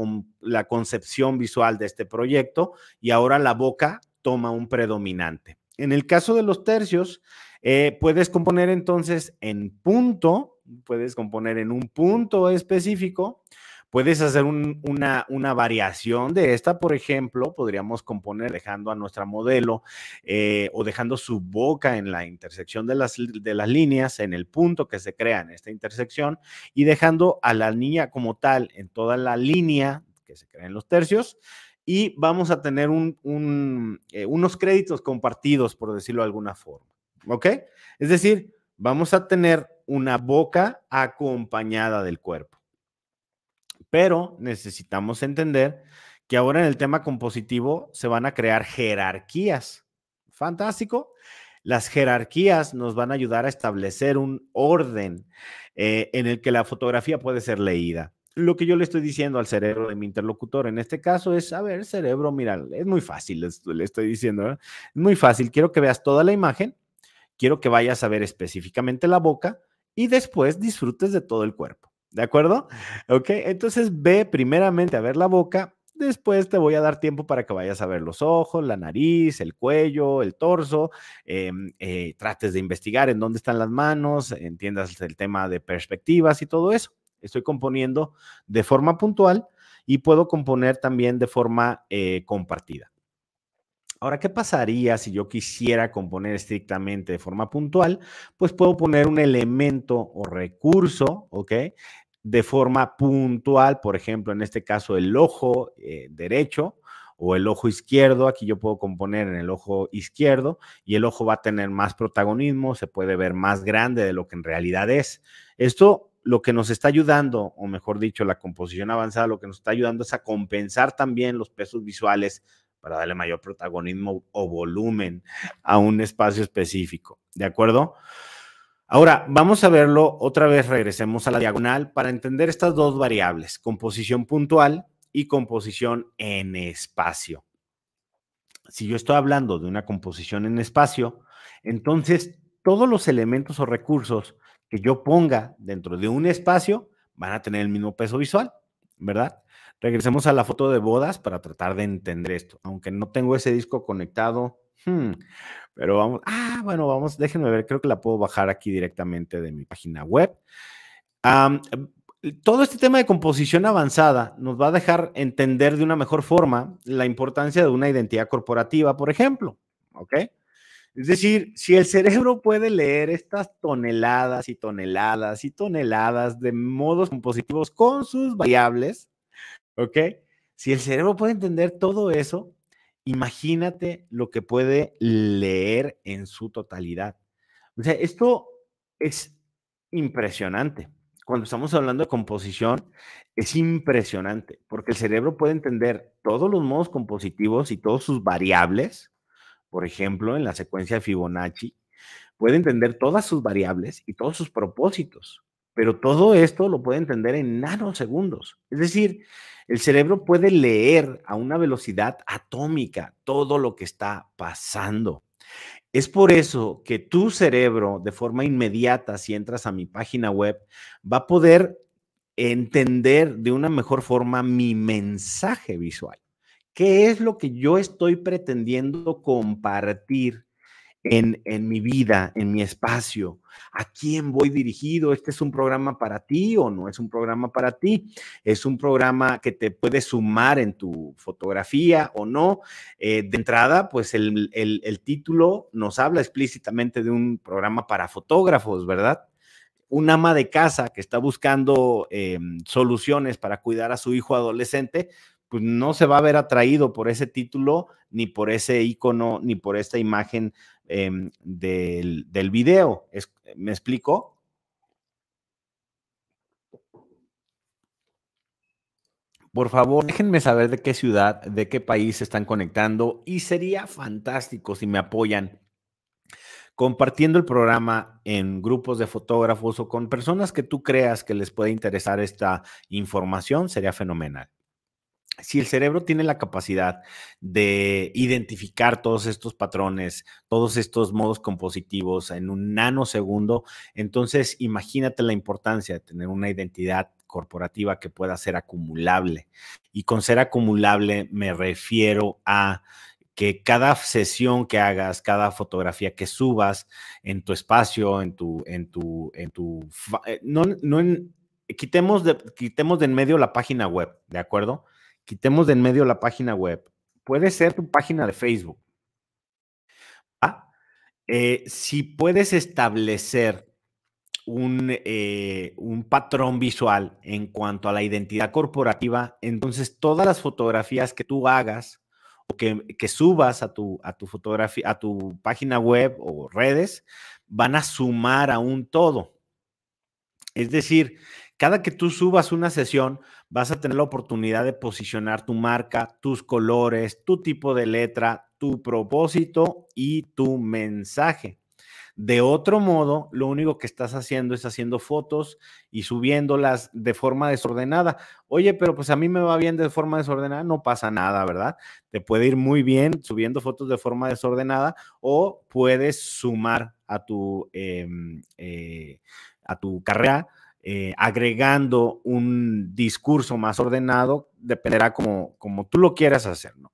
concepción visual de este proyecto y ahora la boca toma un predominante. En el caso de los tercios, eh, puedes componer entonces en punto, puedes componer en un punto específico, puedes hacer una, una, variación de esta, por ejemplo, podríamos componer dejando a nuestra modelo eh, o dejando su boca en la intersección de las, de las líneas, en el punto que se crea en esta intersección y dejando a la niña como tal en toda la línea que se crea en los tercios y vamos a tener eh, unos créditos compartidos, por decirlo de alguna forma. ¿Ok? Es decir, vamos a tener una boca acompañada del cuerpo. Pero necesitamos entender que ahora en el tema compositivo se van a crear jerarquías. Fantástico. Las jerarquías nos van a ayudar a establecer un orden eh, en el que la fotografía puede ser leída. Lo que yo le estoy diciendo al cerebro de mi interlocutor en este caso es, a ver, cerebro, mira, es muy fácil, le estoy diciendo, ¿eh? es muy fácil, quiero que veas toda la imagen, quiero que vayas a ver específicamente la boca, y después disfrutes de todo el cuerpo. ¿De acuerdo? Ok, entonces ve primeramente a ver la boca, después te voy a dar tiempo para que vayas a ver los ojos, la nariz, el cuello, el torso, em, eh, trates de investigar en dónde están las manos, entiendas el tema de perspectivas y todo eso. Estoy componiendo de forma puntual y puedo componer también de forma eh, compartida. Ahora, ¿qué pasaría si yo quisiera componer estrictamente de forma puntual? Pues puedo poner un elemento o recurso, ¿ok? De forma puntual, por ejemplo, en este caso el ojo eh, derecho, o el ojo izquierdo, aquí yo puedo componer en el ojo izquierdo y el ojo va a tener más protagonismo, se puede ver más grande de lo que en realidad es. Esto lo que nos está ayudando, o mejor dicho, la composición avanzada, lo que nos está ayudando es a compensar también los pesos visuales para darle mayor protagonismo o volumen a un espacio específico. ¿De acuerdo? Ahora, vamos a verlo otra vez, regresemos a la diagonal para entender estas dos variables, composición puntual y composición en espacio. Si yo estoy hablando de una composición en espacio, entonces todos los elementos o recursos que yo ponga dentro de un espacio van a tener el mismo peso visual, ¿verdad? Regresemos a la foto de bodas para tratar de entender esto. Aunque no tengo ese disco conectado, hmm, pero vamos, ah, bueno, vamos, déjenme ver, creo que la puedo bajar aquí directamente de mi página web. Eh, todo este tema de composición avanzada nos va a dejar entender de una mejor forma la importancia de una identidad corporativa, por ejemplo, ¿ok? Es decir, si el cerebro puede leer estas toneladas y toneladas y toneladas de modos compositivos con sus variables, ¿Ok? Si el cerebro puede entender todo eso, imagínate lo que puede leer en su totalidad. O sea, esto es impresionante. Cuando estamos hablando de composición, es impresionante, porque el cerebro puede entender todos los modos compositivos y todas sus variables, por ejemplo, en la secuencia de Fibonacci, puede entender todas sus variables y todos sus propósitos, pero todo esto lo puede entender en nanosegundos. Es decir, el cerebro puede leer a una velocidad atómica todo lo que está pasando. Es por eso que tu cerebro, de forma inmediata, si entras a mi página web, va a poder entender de una mejor forma mi mensaje visual. ¿Qué es lo que yo estoy pretendiendo compartir en, en, mi vida, en mi espacio. ¿A quién voy dirigido? ¿Este es un programa para ti o no es un programa para ti? ¿Es un programa que te puede sumar en tu fotografía o no? Eh, de entrada, pues el, título nos habla explícitamente de un programa para fotógrafos, ¿verdad? Un ama de casa que está buscando eh, soluciones para cuidar a su hijo adolescente, pues no se va a ver atraído por ese título, ni por ese icono, ni por esta imagen Em, del, video. Es, ¿Me explico? Por favor, déjenme saber de qué ciudad, de qué país se están conectando y sería fantástico si me apoyan compartiendo el programa en grupos de fotógrafos o con personas que tú creas que les puede interesar esta información, sería fenomenal si el cerebro tiene la capacidad de identificar todos estos patrones, todos estos modos compositivos en un nanosegundo, entonces imagínate la importancia de tener una identidad corporativa que pueda ser acumulable. Y con ser acumulable me refiero a que cada sesión que hagas, cada fotografía que subas en tu espacio, en tu, en tu, en tu, eh, no, no quitemos quitemos de en medio la página web, ¿de acuerdo? Quitemos de en medio la página web. Puede ser tu página de Facebook. Ah, eh, si puedes establecer eh, un, patrón visual en cuanto a la identidad corporativa, entonces todas las fotografías que tú hagas o que, subas a tu, a tu a tu página web o redes, van a sumar a un todo. Es decir, cada que tú subas una sesión, vas a tener la oportunidad de posicionar tu marca, tus colores, tu tipo de letra, tu propósito y tu mensaje. De otro modo, lo único que estás haciendo es haciendo fotos y subiéndolas de forma desordenada. Oye, pero pues a mí me va bien de forma desordenada, no pasa nada, ¿verdad? Te puede ir muy bien subiendo fotos de forma desordenada o puedes sumar a tu, em, eh, a tu carrera eh, agregando un discurso más ordenado, dependerá como, como tú lo quieras hacer, ¿no?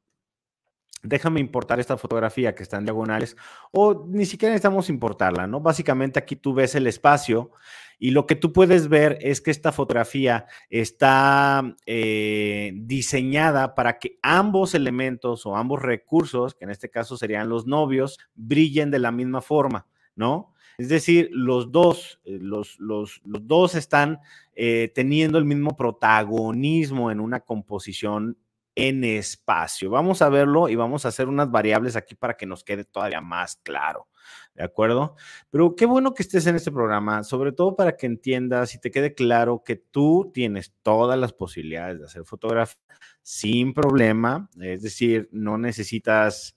Déjame importar esta fotografía que está en diagonales o ni siquiera necesitamos importarla, ¿no? Básicamente aquí tú ves el espacio y lo que tú puedes ver es que esta fotografía está eh, diseñada para que ambos elementos o ambos recursos, que en este caso serían los novios, brillen de la misma forma, ¿no? Es decir, los dos, eh, los, los, dos están eh, teniendo el mismo protagonismo en una composición en espacio. Vamos a verlo y vamos a hacer unas variables aquí para que nos quede todavía más claro. ¿De acuerdo? Pero qué bueno que estés en este programa, sobre todo para que entiendas y te quede claro que tú tienes todas las posibilidades de hacer fotografía sin problema. Es decir, no necesitas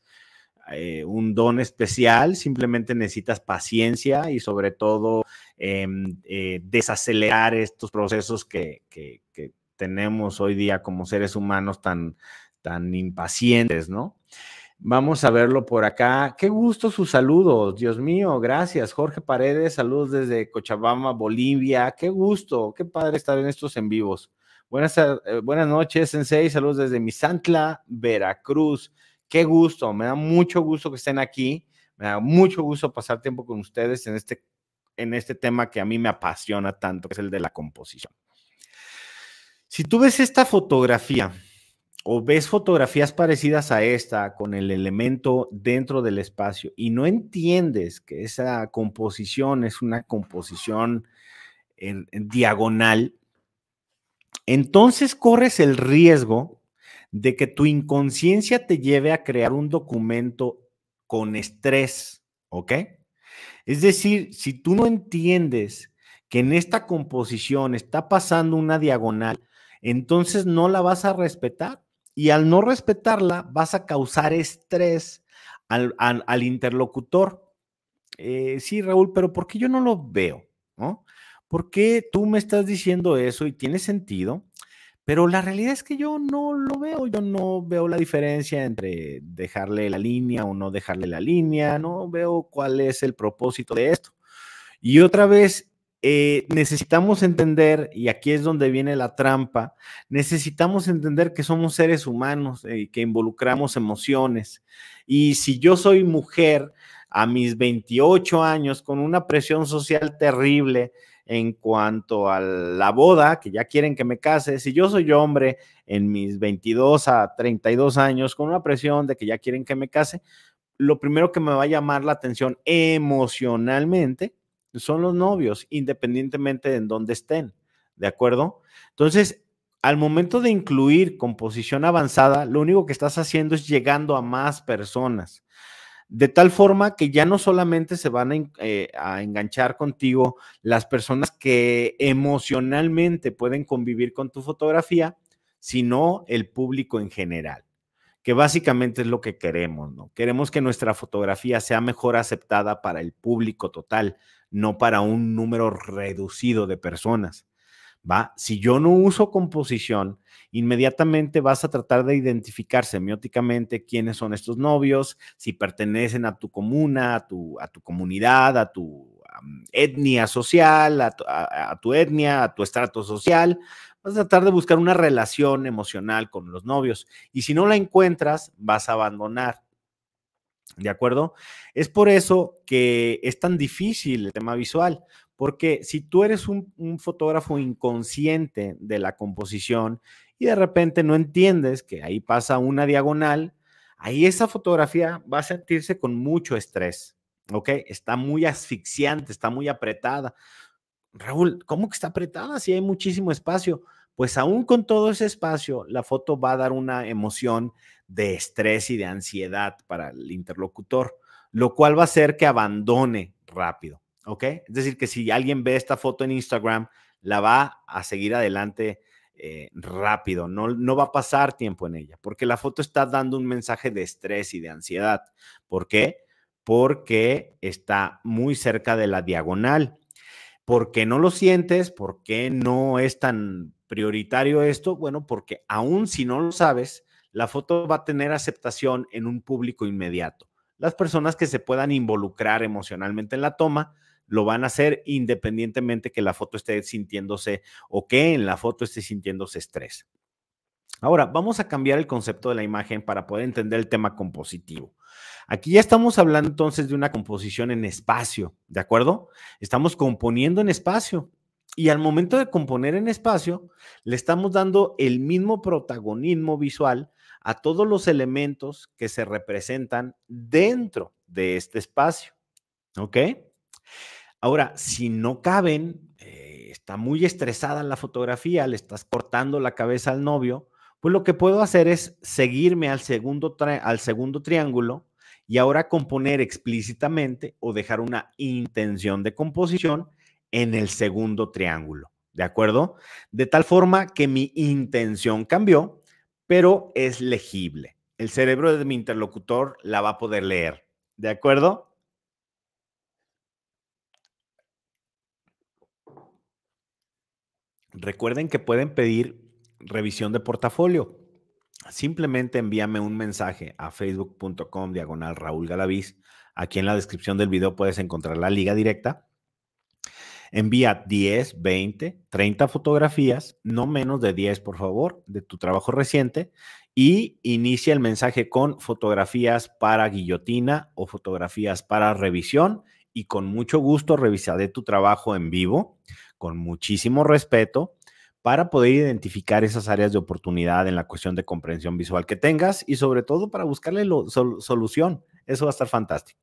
eh, un don especial, simplemente necesitas paciencia y sobre todo em, eh, desacelerar estos procesos que, que, tenemos hoy día como seres humanos tan, tan impacientes, ¿no? Vamos a verlo por acá. Qué gusto sus saludos. Dios mío, gracias. Jorge Paredes, saludos desde Cochabamba, Bolivia. Qué gusto, qué padre estar en estos en vivos. Buenas, eh, buenas noches, Sensei. Saludos desde Misantla, Veracruz. Qué gusto, me da mucho gusto que estén aquí, me da mucho gusto pasar tiempo con ustedes en este, en este tema que a mí me apasiona tanto, que es el de la composición. Si tú ves esta fotografía o ves fotografías parecidas a esta con el elemento dentro del espacio y no entiendes que esa composición es una composición en, diagonal, entonces corres el riesgo de que tu inconsciencia te lleve a crear un documento con estrés, ¿ok? Es decir, si tú no entiendes que en esta composición está pasando una diagonal, entonces no la vas a respetar y al no respetarla vas a causar estrés al, interlocutor. Eh, sí, Raúl, pero ¿por qué yo no lo veo? ¿no? ¿Por qué tú me estás diciendo eso y tiene sentido? Pero la realidad es que yo no lo veo, yo no veo la diferencia entre dejarle la línea o no dejarle la línea, no veo cuál es el propósito de esto. Y otra vez, eh, necesitamos entender, y aquí es donde viene la trampa, necesitamos entender que somos seres humanos y eh, que involucramos emociones. Y si yo soy mujer a mis 28 años con una presión social terrible, en cuanto a la boda, que ya quieren que me case, si yo soy hombre en mis 22 a 32 años con una presión de que ya quieren que me case, lo primero que me va a llamar la atención emocionalmente son los novios, independientemente de en dónde estén, ¿de acuerdo? Entonces, al momento de incluir composición avanzada, lo único que estás haciendo es llegando a más personas de tal forma que ya no solamente se van eh, a, enganchar contigo las personas que emocionalmente pueden convivir con tu fotografía, sino el público en general, que básicamente es lo que queremos, ¿no? Queremos que nuestra fotografía sea mejor aceptada para el público total, no para un número reducido de personas. ¿va? Si yo no uso composición, inmediatamente vas a tratar de identificar semióticamente quiénes son estos novios, si pertenecen a tu comuna, a tu, comunidad, a tu etnia social, a tu, a tu etnia, a tu estrato social. Vas a tratar de buscar una relación emocional con los novios y si no la encuentras, vas a abandonar. ¿De acuerdo? Es por eso que es tan difícil el tema visual, porque si tú eres un, fotógrafo inconsciente de la composición y de repente no entiendes que ahí pasa una diagonal, ahí esa fotografía va a sentirse con mucho estrés, ¿ok? Está muy asfixiante, está muy apretada. Raúl, ¿cómo que está apretada si hay muchísimo espacio? Pues aún con todo ese espacio, la foto va a dar una emoción de estrés y de ansiedad para el interlocutor, lo cual va a hacer que abandone rápido. ¿ok? Es decir, que si alguien ve esta foto en Instagram, la va a seguir adelante eh, rápido, no, no va a pasar tiempo en ella, porque la foto está dando un mensaje de estrés y de ansiedad. ¿Por qué? Porque está muy cerca de la diagonal. ¿Por qué no lo sientes? ¿Por qué no es tan prioritario esto? Bueno, porque aún si no lo sabes, la foto va a tener aceptación en un público inmediato. Las personas que se puedan involucrar emocionalmente en la toma lo van a hacer independientemente que la foto esté sintiéndose o que en la foto esté sintiéndose estrés. Ahora, vamos a cambiar el concepto de la imagen para poder entender el tema compositivo. Aquí ya estamos hablando entonces de una composición en espacio, ¿de acuerdo? Estamos componiendo en espacio. Y al momento de componer en espacio, le estamos dando el mismo protagonismo visual a todos los elementos que se representan dentro de este espacio. ¿Ok? Ahora, si no caben, eh, está muy estresada la fotografía, le estás cortando la cabeza al novio, pues lo que puedo hacer es seguirme al segundo, al segundo triángulo y ahora componer explícitamente o dejar una intención de composición en el segundo triángulo, ¿de acuerdo? De tal forma que mi intención cambió, pero es legible. El cerebro de mi interlocutor la va a poder leer, ¿de acuerdo? Recuerden que pueden pedir revisión de portafolio. Simplemente envíame un mensaje a facebook.com diagonal Raúl Galaviz. Aquí en la descripción del video puedes encontrar la liga directa. Envía 10, 20, 30 fotografías, no menos de 10, por favor, de tu trabajo reciente y inicia el mensaje con fotografías para guillotina o fotografías para revisión y con mucho gusto revisaré tu trabajo en vivo con muchísimo respeto para poder identificar esas áreas de oportunidad en la cuestión de comprensión visual que tengas y sobre todo para buscarle solución. Eso va a estar fantástico.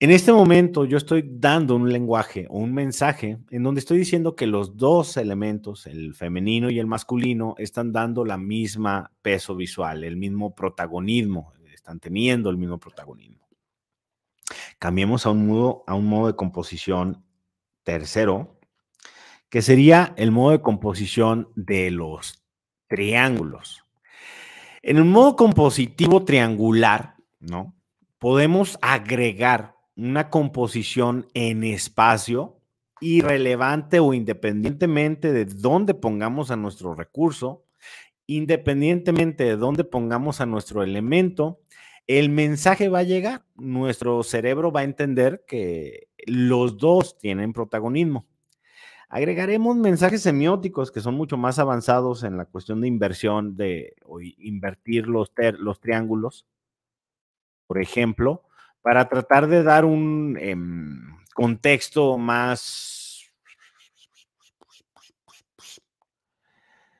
En este momento yo estoy dando un lenguaje o un mensaje en donde estoy diciendo que los dos elementos, el femenino y el masculino, están dando la misma peso visual, el mismo protagonismo, están teniendo el mismo protagonismo. Cambiemos a un modo, a un modo de composición tercero, que sería el modo de composición de los triángulos. En el modo compositivo triangular, ¿no? Podemos agregar una composición en espacio irrelevante o independientemente de dónde pongamos a nuestro recurso, independientemente de dónde pongamos a nuestro elemento, el mensaje va a llegar, nuestro cerebro va a entender que los dos tienen protagonismo. Agregaremos mensajes semióticos que son mucho más avanzados en la cuestión de inversión, de o invertir los, triángulos, por ejemplo, para tratar de dar un em, contexto más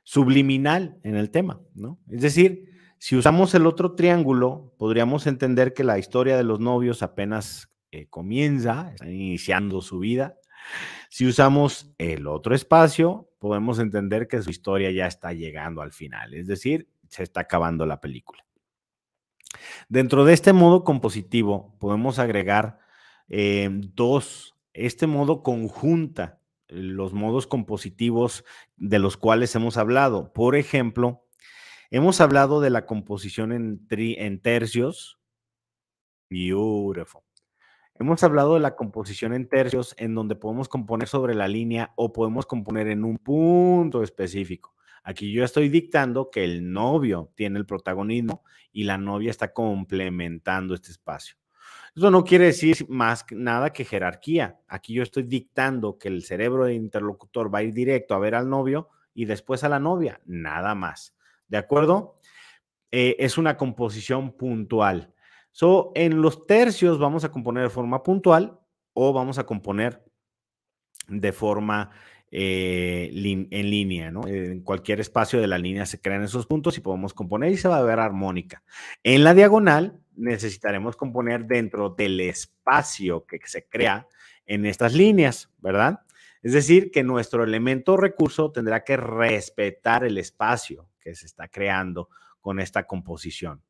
subliminal en el tema, ¿no? Es decir, si usamos el otro triángulo, podríamos entender que la historia de los novios apenas eh, comienza, están iniciando su vida. Si usamos el otro espacio, podemos entender que su historia ya está llegando al final, es decir, se está acabando la película. Dentro de este modo compositivo podemos agregar eh, dos. Este modo conjunta los modos compositivos de los cuales hemos hablado. Por ejemplo, hemos hablado de la composición en, en tercios. Beautiful. Hemos hablado de la composición en tercios, en donde podemos componer sobre la línea o podemos componer en un punto específico. Aquí yo estoy dictando que el novio tiene el protagonismo y la novia está complementando este espacio. Eso no quiere decir más nada que jerarquía. Aquí yo estoy dictando que el cerebro del interlocutor va a ir directo a ver al novio y después a la novia, nada más. ¿De acuerdo? Eh, es una composición puntual. So, en los tercios vamos a componer de forma puntual o vamos a componer de forma eh, en línea, ¿no? En cualquier espacio de la línea se crean esos puntos y podemos componer y se va a ver armónica. En la diagonal necesitaremos componer dentro del espacio que se crea en estas líneas, ¿verdad? Es decir, que nuestro elemento recurso tendrá que respetar el espacio que se está creando con esta composición.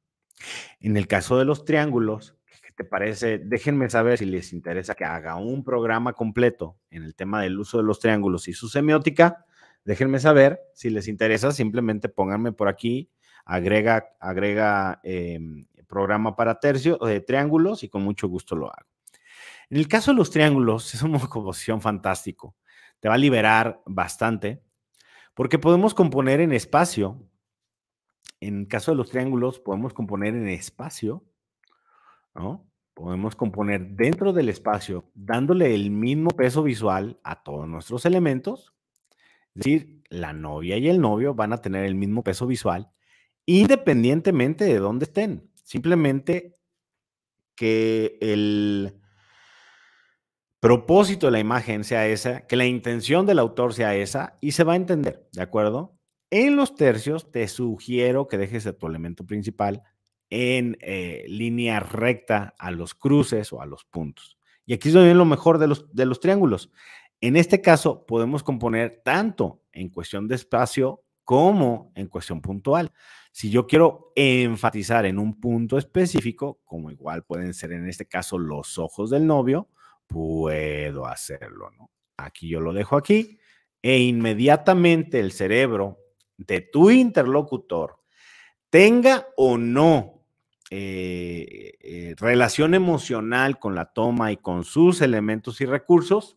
En el caso de los triángulos, ¿qué te parece? Déjenme saber si les interesa que haga un programa completo en el tema del uso de los triángulos y su semiótica. Déjenme saber si les interesa, simplemente pónganme por aquí, agrega, agrega em, programa para tercio de eh, triángulos y con mucho gusto lo hago. En el caso de los triángulos, *laughs* es una composición fantástico. Te va a liberar bastante porque podemos componer en espacio en el caso de los triángulos, podemos componer en espacio, ¿no? Podemos componer dentro del espacio, dándole el mismo peso visual a todos nuestros elementos. Es decir, la novia y el novio van a tener el mismo peso visual, independientemente de dónde estén. Simplemente que el propósito de la imagen sea esa, que la intención del autor sea esa, y se va a entender, ¿de acuerdo? En los tercios te sugiero que dejes tu elemento principal en eh, línea recta a los cruces o a los puntos. Y aquí es donde lo mejor de los, de los triángulos. En este caso podemos componer tanto en cuestión de espacio como en cuestión puntual. Si yo quiero enfatizar en un punto específico, como igual pueden ser en este caso los ojos del novio, puedo hacerlo, Aquí yo lo dejo aquí e inmediatamente el cerebro de tu interlocutor tenga o no eh, eh, relación emocional con la toma y con sus elementos y recursos,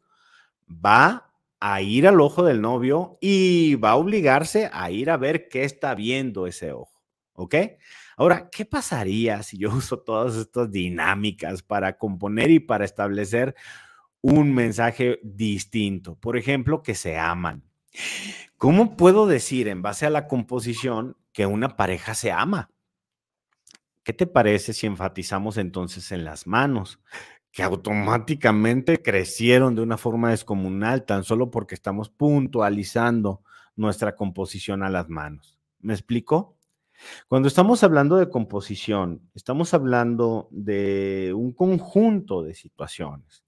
va a ir al ojo del novio y va a obligarse a ir a ver qué está viendo ese ojo. ¿Ok? Ahora, ¿qué pasaría si yo *laughs* uso todas estas dinámicas para componer y para establecer un mensaje distinto? Por ejemplo, que se aman. ¿Cómo puedo decir en base a la composición que una pareja se ama? ¿Qué te parece si enfatizamos entonces en las manos, que automáticamente crecieron de una forma descomunal tan solo porque estamos puntualizando nuestra composición a las manos? ¿Me explico? Cuando estamos hablando de composición, estamos hablando de un conjunto de situaciones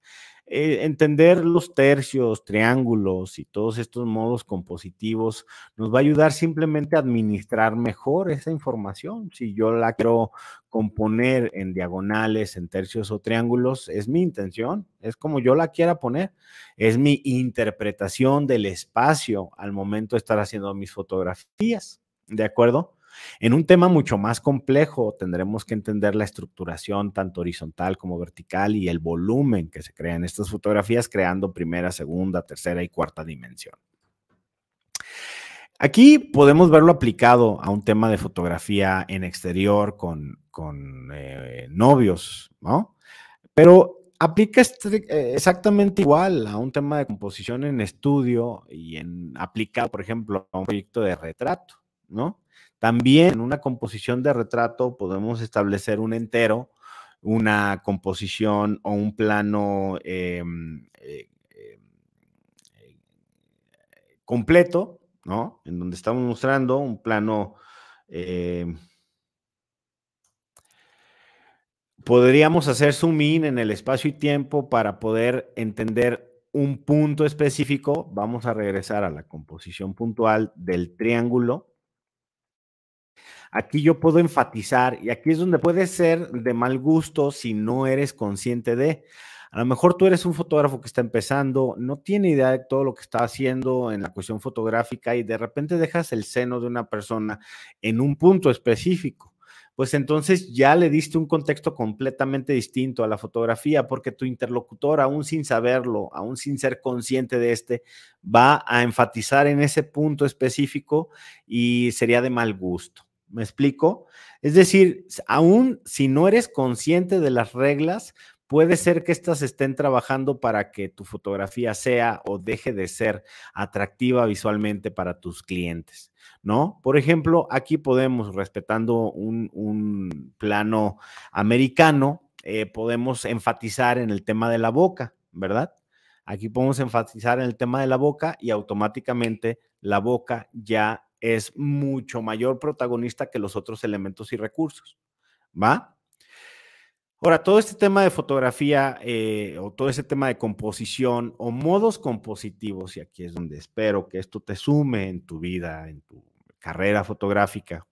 eh, entender los tercios, triángulos y todos estos modos compositivos nos va a ayudar simplemente a administrar mejor esa información. Si yo la quiero componer en diagonales, en tercios o triángulos, es mi intención, es como yo la quiera poner, es mi interpretación del espacio al momento de estar haciendo mis fotografías, ¿de acuerdo? En un tema mucho más complejo tendremos que entender la estructuración tanto horizontal como vertical y el volumen que se crea en estas fotografías creando primera, segunda, tercera y cuarta dimensión. Aquí podemos verlo aplicado a un tema de fotografía en exterior con, eh, novios, ¿no? Pero aplica este, eh, exactamente igual a un tema de composición en estudio y en aplicado, por ejemplo, a un proyecto de retrato, ¿no? También en una composición de retrato podemos establecer un entero, una composición o un plano em, eh, em, completo, ¿no? En donde estamos mostrando un plano... Em, podríamos hacer zoom in en el espacio y tiempo para poder entender un punto específico. Vamos a regresar a la composición puntual del triángulo Aquí yo puedo enfatizar y aquí es donde puede ser de mal gusto si no eres consciente de... A lo mejor tú eres un fotógrafo que está empezando, no tiene idea de todo lo que está haciendo en la cuestión fotográfica y de repente dejas el seno de una persona en un punto específico. Pues entonces ya le diste un contexto completamente distinto a la fotografía porque tu interlocutor, aún sin saberlo, aún sin ser consciente de este, va a enfatizar en ese punto específico y sería de mal gusto. ¿Me explico? Es decir, aún si no eres consciente de las reglas, puede ser que estas estén trabajando para que tu fotografía sea o deje de ser atractiva visualmente para tus clientes, ¿no? Por ejemplo, aquí podemos, respetando un, plano americano, eh, podemos enfatizar en el tema de la boca, ¿verdad? Aquí podemos enfatizar en el tema de la boca y automáticamente la boca ya es mucho mayor protagonista que los otros elementos y recursos. ¿Va? Ahora, todo este tema de fotografía eh, o todo ese tema de composición o modos compositivos, y aquí es donde espero que esto te sume en tu vida, en tu carrera fotográfica,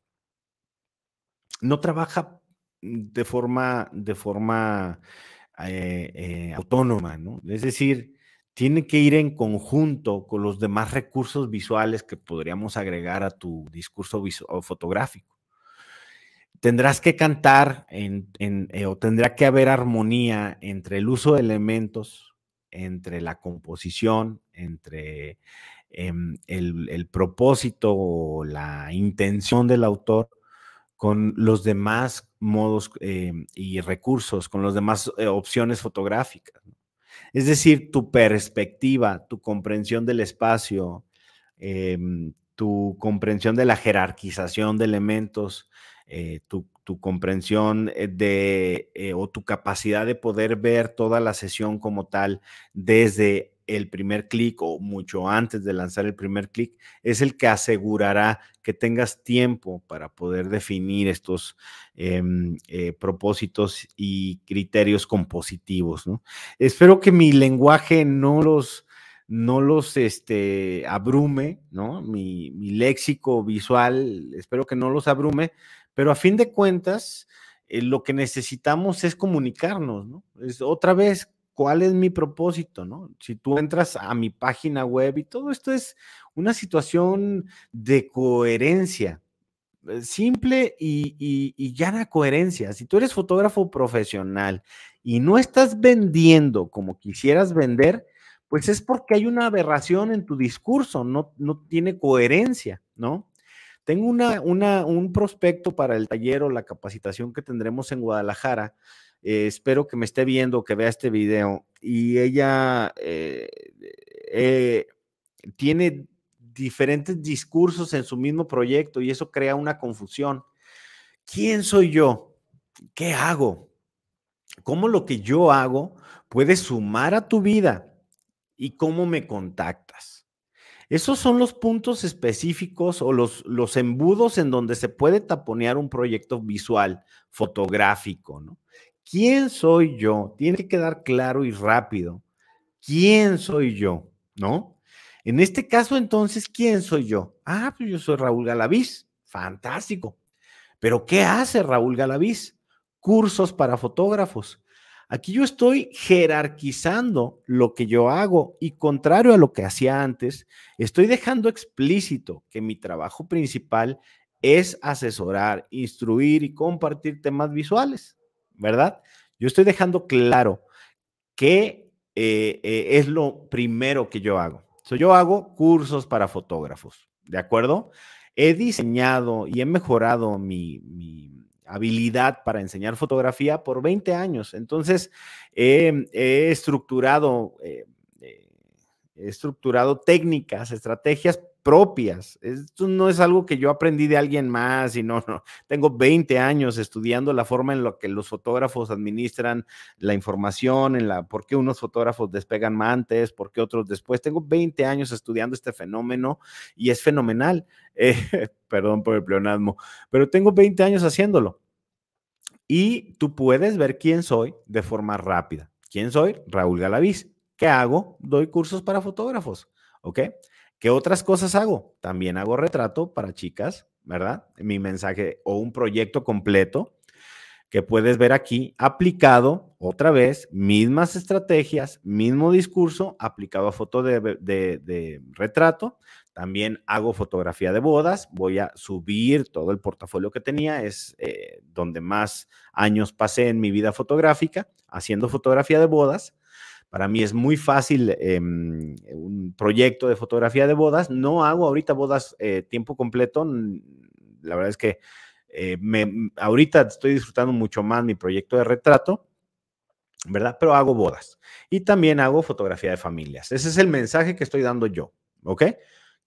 no trabaja de forma, de forma eh, eh, autónoma, ¿no? Es decir, tiene que ir en conjunto con los demás recursos visuales que podríamos agregar a tu discurso fotográfico. Tendrás que cantar eh, o tendrá que haber armonía entre el uso de elementos, entre la composición, entre em, el, propósito o la intención del autor con los demás modos em, y recursos, con las demás eh, opciones fotográficas. Es decir, tu perspectiva, tu comprensión del espacio, em, tu comprensión de la jerarquización de elementos, eh, tu, comprensión eh, de eh, o tu capacidad de poder ver toda la sesión como tal desde el primer clic o mucho antes de lanzar el primer clic es el que asegurará que tengas tiempo para poder definir estos em, eh, propósitos y criterios compositivos. ¿no? Espero que mi lenguaje no los no los este, abrume, ¿no? Mi, léxico visual, espero que no los abrume, pero a fin de cuentas, eh, lo que necesitamos es comunicarnos, ¿no? Es otra vez cuál es mi propósito, ¿no? Si tú entras a mi página web y todo esto es una situación de coherencia, eh, simple y, y, y, llana coherencia. Si tú eres fotógrafo profesional y no estás vendiendo como quisieras vender, pues es porque hay una aberración en tu discurso, no, no tiene coherencia, ¿no? Tengo una, un prospecto para el taller o la capacitación que tendremos en Guadalajara eh, espero que me esté viendo, que vea este video. Y ella eh, eh, tiene diferentes discursos en su mismo proyecto y eso crea una confusión. ¿Quién soy yo? ¿Qué hago? ¿Cómo lo que yo hago puede sumar a tu vida? ¿Y cómo me contactas? Esos son los puntos específicos o los, los embudos en donde se puede taponear un proyecto visual, fotográfico, ¿no? ¿Quién soy yo? Tiene que quedar claro y rápido. ¿Quién soy yo? ¿No? En este caso, entonces, ¿quién soy yo? Ah, pues yo soy Raúl Galavís. Fantástico. Pero ¿qué hace Raúl Galavís? Cursos para fotógrafos. Aquí yo estoy jerarquizando lo que yo hago y contrario a lo que hacía antes, estoy dejando explícito que mi trabajo principal es asesorar, instruir y compartir temas visuales. ¿verdad? Yo estoy dejando claro qué eh, eh, es lo primero que yo hago. yo hago cursos para fotógrafos, ¿de acuerdo? He diseñado y he mejorado mi, habilidad para enseñar fotografía por 20 años. Entonces, he estructurado eh, he estructurado técnicas, estrategias propias. Esto no es algo que yo aprendí de alguien más y *laughs* no, Tengo 20 años estudiando la forma en la que los fotógrafos administran la información, en la por qué unos fotógrafos despegan antes, por qué otros después. Tengo 20 años estudiando este fenómeno y es fenomenal. *laughs* Eh, perdón por el pleonasmo, pero tengo 20 años haciéndolo. Y tú puedes ver quién soy de forma rápida. ¿Quién soy? Raúl Galaviz. ¿Qué hago? Doy cursos para fotógrafos. ¿Ok? ¿Qué otras cosas hago? También hago retrato para chicas, ¿verdad? Mi mensaje o un proyecto completo que puedes ver aquí aplicado otra vez, mismas estrategias, mismo discurso aplicado a foto de, retrato. También hago fotografía de bodas, voy a subir todo el portafolio que tenía, es eh, donde más años pasé en mi vida fotográfica, haciendo fotografía de bodas para mí es muy fácil em, un proyecto de fotografía de bodas. No hago ahorita bodas eh, tiempo completo. La verdad es que eh, ahorita estoy disfrutando mucho más mi proyecto de retrato, ¿verdad? Pero hago bodas y también hago fotografía de familias. Ese es el mensaje que estoy dando yo, ¿ok?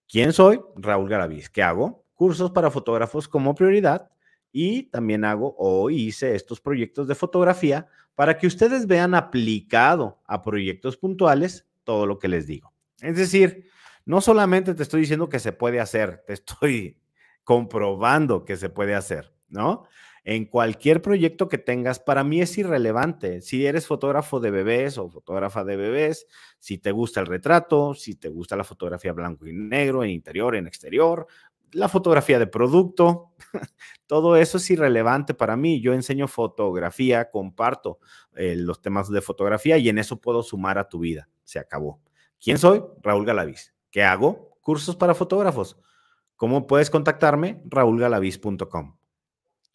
¿Quién soy? Raúl Garaviz. ¿Qué hago? Cursos para fotógrafos como prioridad y también hago o hice estos proyectos de fotografía para que ustedes vean aplicado a proyectos puntuales todo lo que les digo. Es decir, no solamente te estoy diciendo que se puede hacer, te estoy *laughs* comprobando que se puede hacer, ¿no? En cualquier proyecto que tengas, para mí es irrelevante. Si eres fotógrafo de bebés o fotógrafa de bebés, si te gusta el retrato, si te gusta la fotografía blanco y negro, en interior, en exterior, la fotografía de producto, *laughs* todo eso es irrelevante para mí. Yo enseño fotografía, comparto eh, los temas de fotografía y en eso puedo sumar a tu vida. Se acabó. ¿Quién soy? Raúl Galaviz. ¿Qué hago? Cursos para fotógrafos. ¿Cómo puedes contactarme? Raúlgalaviz.com.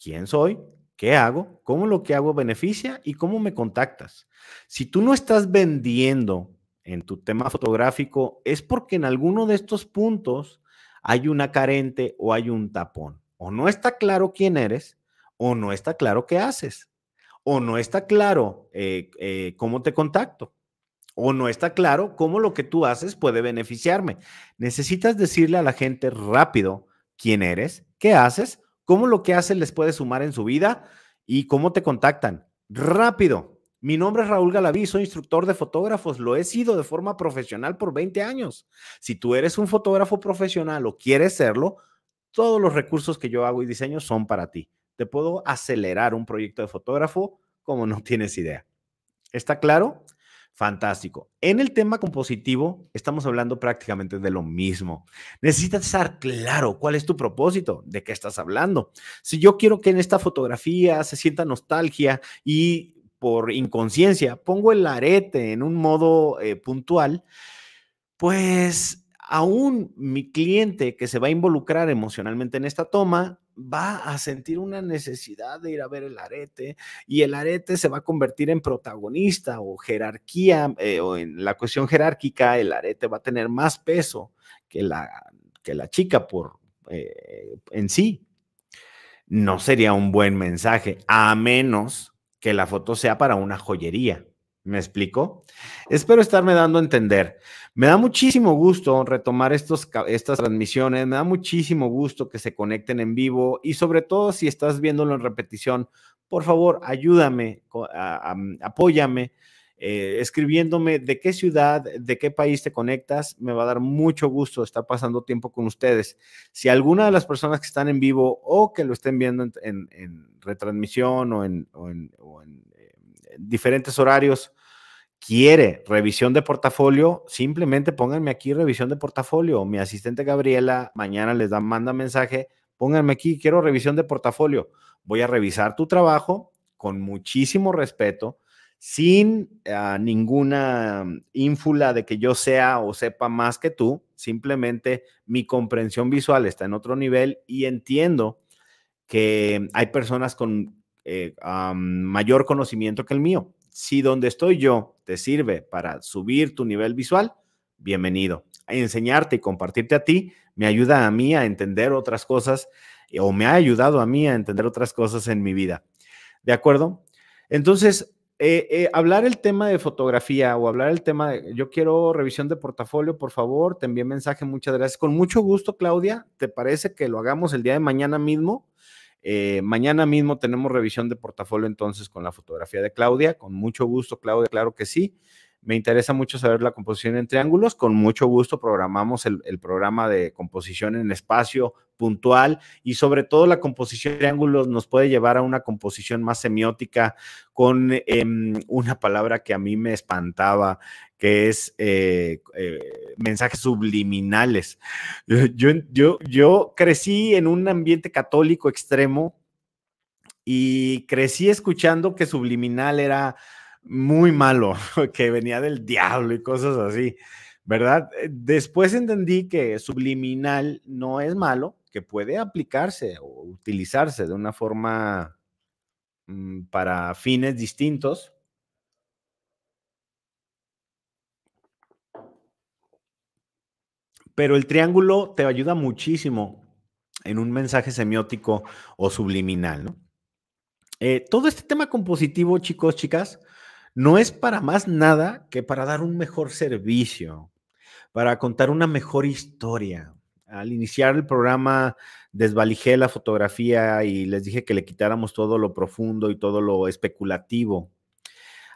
¿Quién soy? ¿Qué hago? ¿Cómo lo que hago beneficia? ¿Y cómo me contactas? Si tú no estás vendiendo en tu tema fotográfico, es porque en alguno de estos puntos hay una carente o hay un tapón. O no está claro quién eres, o no está claro qué haces, o no está claro eh, eh, cómo te contacto, o no está claro cómo lo que tú haces puede beneficiarme. Necesitas decirle a la gente rápido quién eres, qué haces, cómo lo que haces les puede sumar en su vida y cómo te contactan. Rápido, mi nombre es Raúl Galaví, soy instructor de fotógrafos, lo he sido de forma profesional por 20 años. Si tú eres un fotógrafo profesional o quieres serlo, todos los recursos que yo hago y diseño son para ti. Te puedo acelerar un proyecto de fotógrafo como no tienes idea. ¿Está claro? Fantástico. En el tema compositivo estamos hablando prácticamente de lo mismo. Necesitas estar claro cuál es tu propósito, de qué estás hablando. Si yo quiero que en esta fotografía se sienta nostalgia y por inconsciencia pongo el arete en un modo eh, puntual, pues aún mi cliente que se va a involucrar emocionalmente en esta toma va a sentir una necesidad de ir a ver el arete y el arete se va a convertir en protagonista o jerarquía eh, o en la cuestión jerárquica el arete va a tener más peso que la, que la chica por eh, en sí no sería un buen mensaje a menos que la foto sea para una joyería. ¿Me explico? Espero estarme dando a entender. Me da muchísimo gusto retomar estos, estas transmisiones, me da muchísimo gusto que se conecten en vivo y sobre todo si estás viéndolo en repetición, por favor, ayúdame, apóyame eh, escribiéndome de qué ciudad, de qué país te conectas. Me va a dar mucho gusto estar pasando tiempo con ustedes. Si alguna de las personas que están en vivo o que lo estén viendo en, retransmisión o en, eh, diferentes horarios, quiere revisión de portafolio, simplemente pónganme aquí revisión de portafolio. Mi asistente Gabriela mañana les da, manda mensaje, pónganme aquí, quiero revisión de portafolio. Voy a revisar tu trabajo con muchísimo respeto, sin ah, ninguna ínfula de que yo sea o sepa más que tú, simplemente mi comprensión visual está en otro nivel y entiendo que hay personas con eh, ah, mayor conocimiento que el mío. Si donde estoy yo te sirve para subir tu nivel visual, bienvenido. enseñarte y compartirte a ti me ayuda a mí a entender otras cosas eh, o me ha ayudado a mí a entender otras cosas en mi vida. ¿De acuerdo? Entonces, eh, eh, hablar el tema de fotografía o hablar el tema de, yo quiero revisión de portafolio, por favor, te envié mensaje, muchas gracias. Con mucho gusto, Claudia, ¿te parece que lo hagamos el día de mañana mismo? Eh, mañana mismo tenemos revisión de portafolio entonces con la fotografía de Claudia, con mucho gusto, Claudia, claro que sí. Me interesa mucho saber la composición en triángulos. Con mucho gusto programamos el, programa de composición en espacio puntual y sobre todo la composición de triángulos nos puede llevar a una composición más semiótica con em, una palabra que a mí me espantaba, que es eh, eh, mensajes subliminales. Yo, yo, yo crecí en un ambiente católico extremo y crecí escuchando que subliminal era muy malo, *laughs* que venía del diablo y cosas así, ¿verdad? Eh, después entendí que subliminal no es malo, que puede aplicarse o utilizarse de una forma mm, para fines distintos. Pero el triángulo te ayuda muchísimo en un mensaje semiótico o subliminal, ¿no? Eh, todo este tema compositivo, chicos, chicas, no es para más nada que para dar un mejor servicio, para contar una mejor historia. Al iniciar el programa desvalijé la fotografía y les dije que le quitáramos todo lo profundo y todo lo especulativo.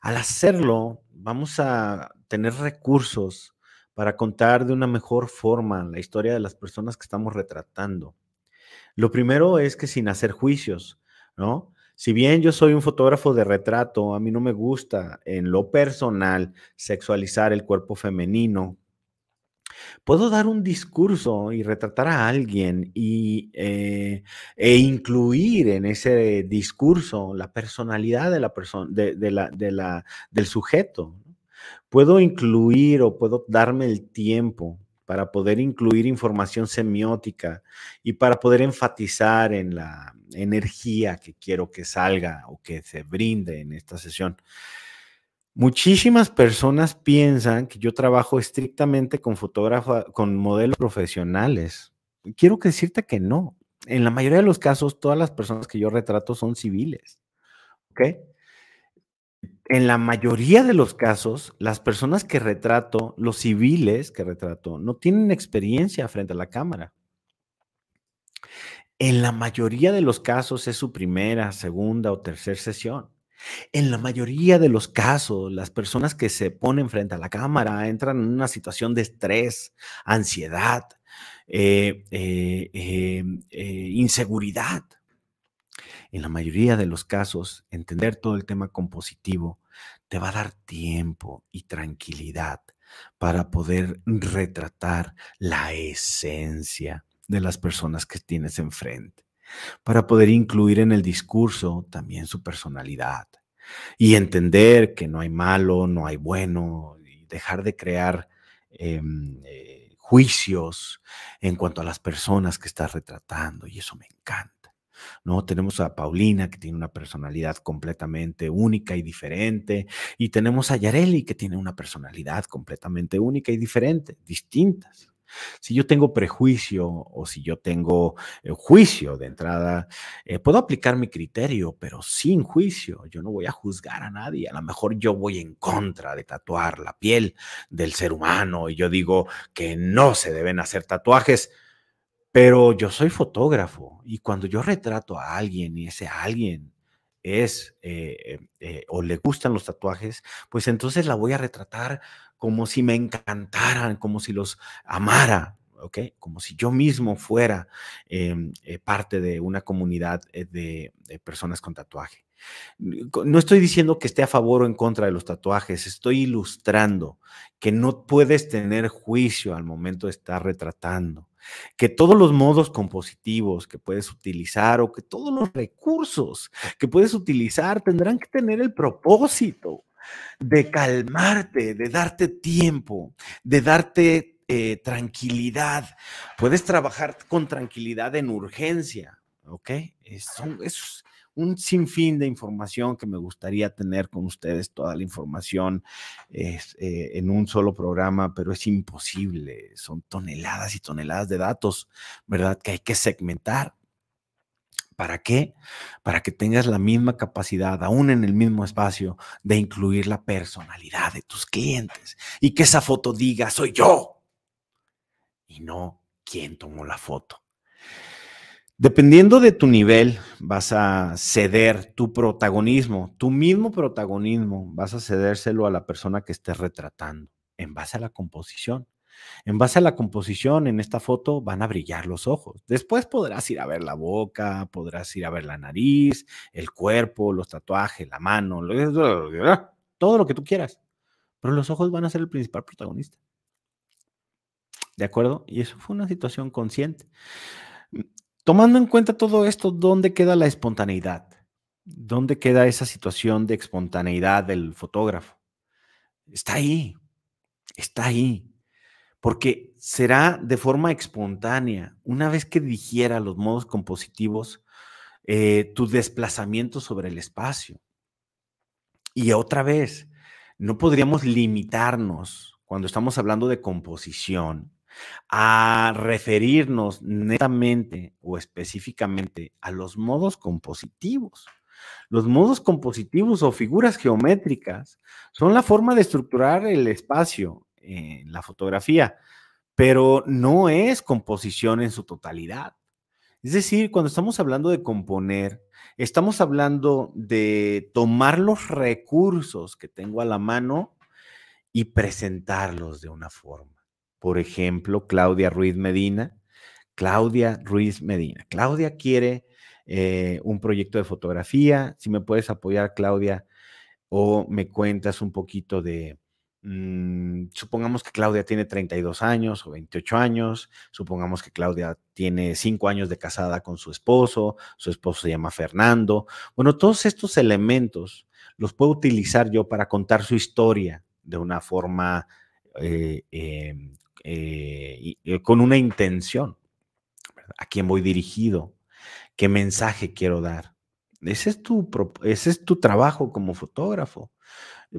Al hacerlo, vamos a tener recursos para contar de una mejor forma la historia de las personas que estamos retratando. Lo primero es que sin hacer juicios, ¿no? Si bien yo soy un fotógrafo de retrato, a mí no me gusta en lo personal sexualizar el cuerpo femenino. Puedo dar un discurso y retratar a alguien y, eh, e incluir en ese discurso la personalidad de la persona, de la, del sujeto. Puedo incluir o puedo darme el tiempo para poder incluir información semiótica y para poder enfatizar en la energía que quiero que salga o que se brinde en esta sesión. Muchísimas personas piensan que yo trabajo estrictamente con fotógrafos, con modelos profesionales. Quiero decirte que no. En la mayoría de los casos, todas las personas que yo retrato son civiles. ¿Ok? en la mayoría de los casos, las personas que retrato, los civiles que retrato, no tienen experiencia frente a la cámara. En la mayoría de los casos es su primera, segunda o tercera sesión. En la mayoría de los casos, las personas que se ponen frente a la cámara entran en una situación de estrés, ansiedad, eh, eh, em, eh, inseguridad. En la mayoría de los casos, entender todo el tema compositivo te va a dar tiempo y tranquilidad para poder retratar la esencia de las personas que tienes enfrente, para poder incluir en el discurso también su personalidad y entender que no hay malo, no hay bueno, y dejar de crear em, eh, juicios en cuanto a las personas que estás retratando, y eso me encanta. ¿no? Tenemos a Paulina, que tiene una personalidad completamente única y diferente, y tenemos a Yareli, que tiene una personalidad completamente única y diferente, distintas. Si yo tengo prejuicio o si yo tengo eh, juicio de entrada, eh, puedo aplicar mi criterio, pero sin juicio. Yo no voy a juzgar a nadie. A lo mejor yo voy en contra de tatuar la piel del ser humano y yo digo que no se deben hacer tatuajes pero yo soy fotógrafo y cuando yo retrato a alguien y ese alguien es eh, eh, o le gustan los tatuajes, pues entonces la voy a retratar como si me encantaran, como si los amara, ¿ok? Como si yo mismo fuera em, eh, parte de una comunidad de personas con tatuaje. No estoy diciendo que esté a favor o en contra de los tatuajes, estoy ilustrando que no puedes tener juicio al momento de estar retratando que todos los modos compositivos que puedes utilizar o que todos los recursos que puedes utilizar tendrán que tener el propósito de calmarte, de darte tiempo, de darte eh, tranquilidad. Puedes trabajar con tranquilidad en urgencia, ¿ok? Es, un sinfín de información que me gustaría tener con ustedes, toda la información eh, en un solo programa, pero es imposible. Son toneladas y toneladas de datos, ¿verdad? Que hay que segmentar. ¿Para qué? Para que tengas la misma capacidad, aún en el mismo espacio, de incluir la personalidad de tus clientes y que esa foto diga, soy yo. Y no quién tomó la foto. Dependiendo de tu nivel, vas a ceder tu protagonismo, tu mismo protagonismo, vas a cedérselo a la persona que estés retratando en base a la composición. En base a la composición en esta foto van a brillar los ojos. Después podrás ir a ver la boca, podrás ir a ver la nariz, el cuerpo, los tatuajes, la mano, todo lo que tú quieras. Pero los ojos van a ser el principal protagonista. ¿De acuerdo? Y eso fue una situación consciente. Tomando en cuenta todo esto, ¿dónde queda la espontaneidad? ¿Dónde queda esa situación de espontaneidad del fotógrafo? Está ahí, está ahí, porque será de forma espontánea, una vez que digiera los modos compositivos, eh, tu desplazamiento sobre el espacio. Y otra vez, no podríamos limitarnos cuando estamos hablando de composición a referirnos netamente o específicamente a los modos compositivos. Los modos compositivos o figuras geométricas son la forma de estructurar el espacio en la fotografía, pero no es composición en su totalidad. Es decir, cuando estamos hablando de componer, estamos hablando de tomar los recursos que tengo a la mano y presentarlos de una forma por ejemplo, Claudia Ruiz Medina. Claudia Ruiz Medina. Claudia quiere eh, un proyecto de fotografía. Si me puedes apoyar, Claudia, o me cuentas un poquito de, mm, supongamos que Claudia tiene 32 años o 28 años, supongamos que Claudia tiene 5 años de casada con su esposo, su esposo se llama Fernando. Bueno, todos estos elementos los puedo utilizar yo para contar su historia de una forma eh, em, eh, y, eh, con una intención. ¿A quién voy dirigido? ¿Qué mensaje quiero dar? Ese es, tu, ese es tu trabajo como fotógrafo.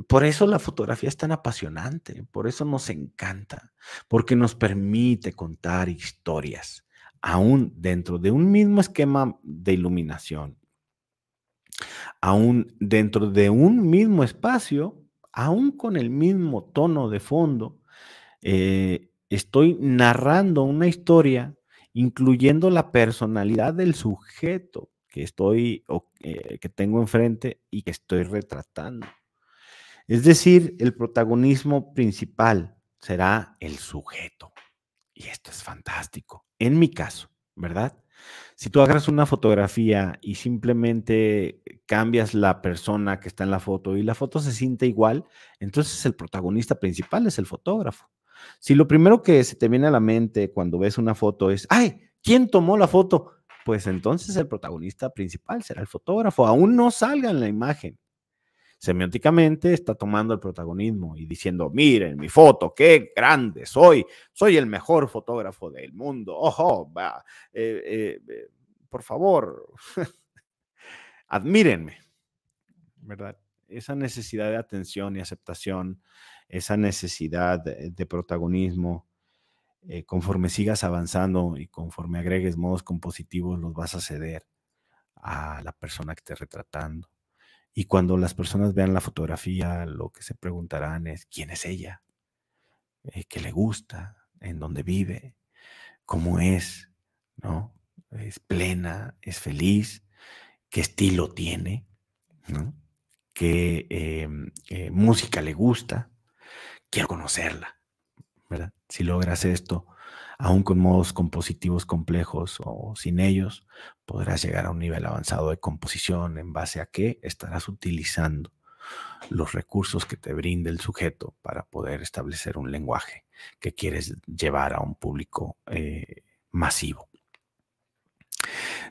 Por eso la fotografía es tan apasionante, por eso nos encanta, porque nos permite contar historias, aún dentro de un mismo esquema de iluminación, aún dentro de un mismo espacio, aún con el mismo tono de fondo, eh, Estoy narrando una historia incluyendo la personalidad del sujeto que estoy eh, que tengo enfrente y que estoy retratando. Es decir, el protagonismo principal será el sujeto. Y esto es fantástico. En mi caso, ¿verdad? Si tú agarras una fotografía y simplemente cambias la persona que está en la foto y la foto se siente igual, entonces el protagonista principal es el fotógrafo. Si lo primero que se te viene a la mente cuando ves una foto es, ay, ¿quién tomó la foto? Pues entonces el protagonista principal será el fotógrafo. Aún no salga en la imagen. Semióticamente está tomando el protagonismo y diciendo, miren mi foto, qué grande soy, soy el mejor fotógrafo del mundo. Ojo, va, eh, eh, eh, por favor, *laughs* admírenme, ¿verdad? Esa necesidad de atención y aceptación esa necesidad de protagonismo, eh, conforme sigas avanzando y conforme agregues modos compositivos, los vas a ceder a la persona que esté retratando. Y cuando las personas vean la fotografía, lo que se preguntarán es, ¿quién es ella? Eh, ¿Qué le gusta? ¿En dónde vive? ¿Cómo es? ¿No? ¿Es plena? ¿Es feliz? ¿Qué estilo tiene? ¿No? ¿Qué em, eh, música le gusta? quiero conocerla, Si logras esto, aún con modos compositivos complejos o sin ellos, podrás llegar a un nivel avanzado de composición en base a que estarás utilizando los recursos que te brinde el sujeto para poder establecer un lenguaje que quieres llevar a un público eh, masivo.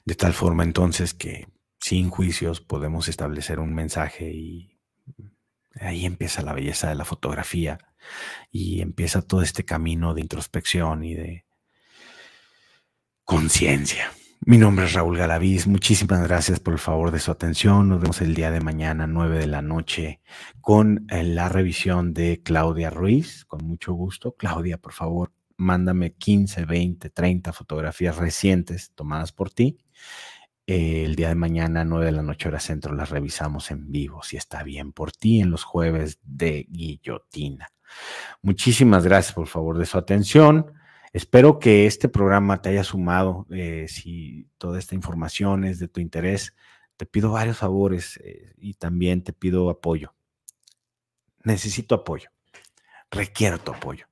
De tal forma entonces que sin juicios podemos establecer un mensaje y ahí empieza la belleza de la fotografía y empieza todo este camino de introspección y de conciencia. Mi nombre es Raúl Galaviz. Muchísimas gracias por el favor de su atención. Nos vemos el día de mañana, 9 de la noche, con eh, la revisión de Claudia Ruiz. Con mucho gusto. Claudia, por favor, mándame 15, 20, 30 fotografías recientes tomadas por ti. Eh, el día de mañana, 9 de la noche, hora centro, las revisamos en vivo, si está bien por ti, en los jueves de guillotina. Muchísimas gracias, por favor, de su atención. Espero que este programa te haya sumado. Eh, si toda esta información es de tu interés, te pido varios favores eh, y también te pido apoyo. Necesito apoyo. Requiero tu apoyo.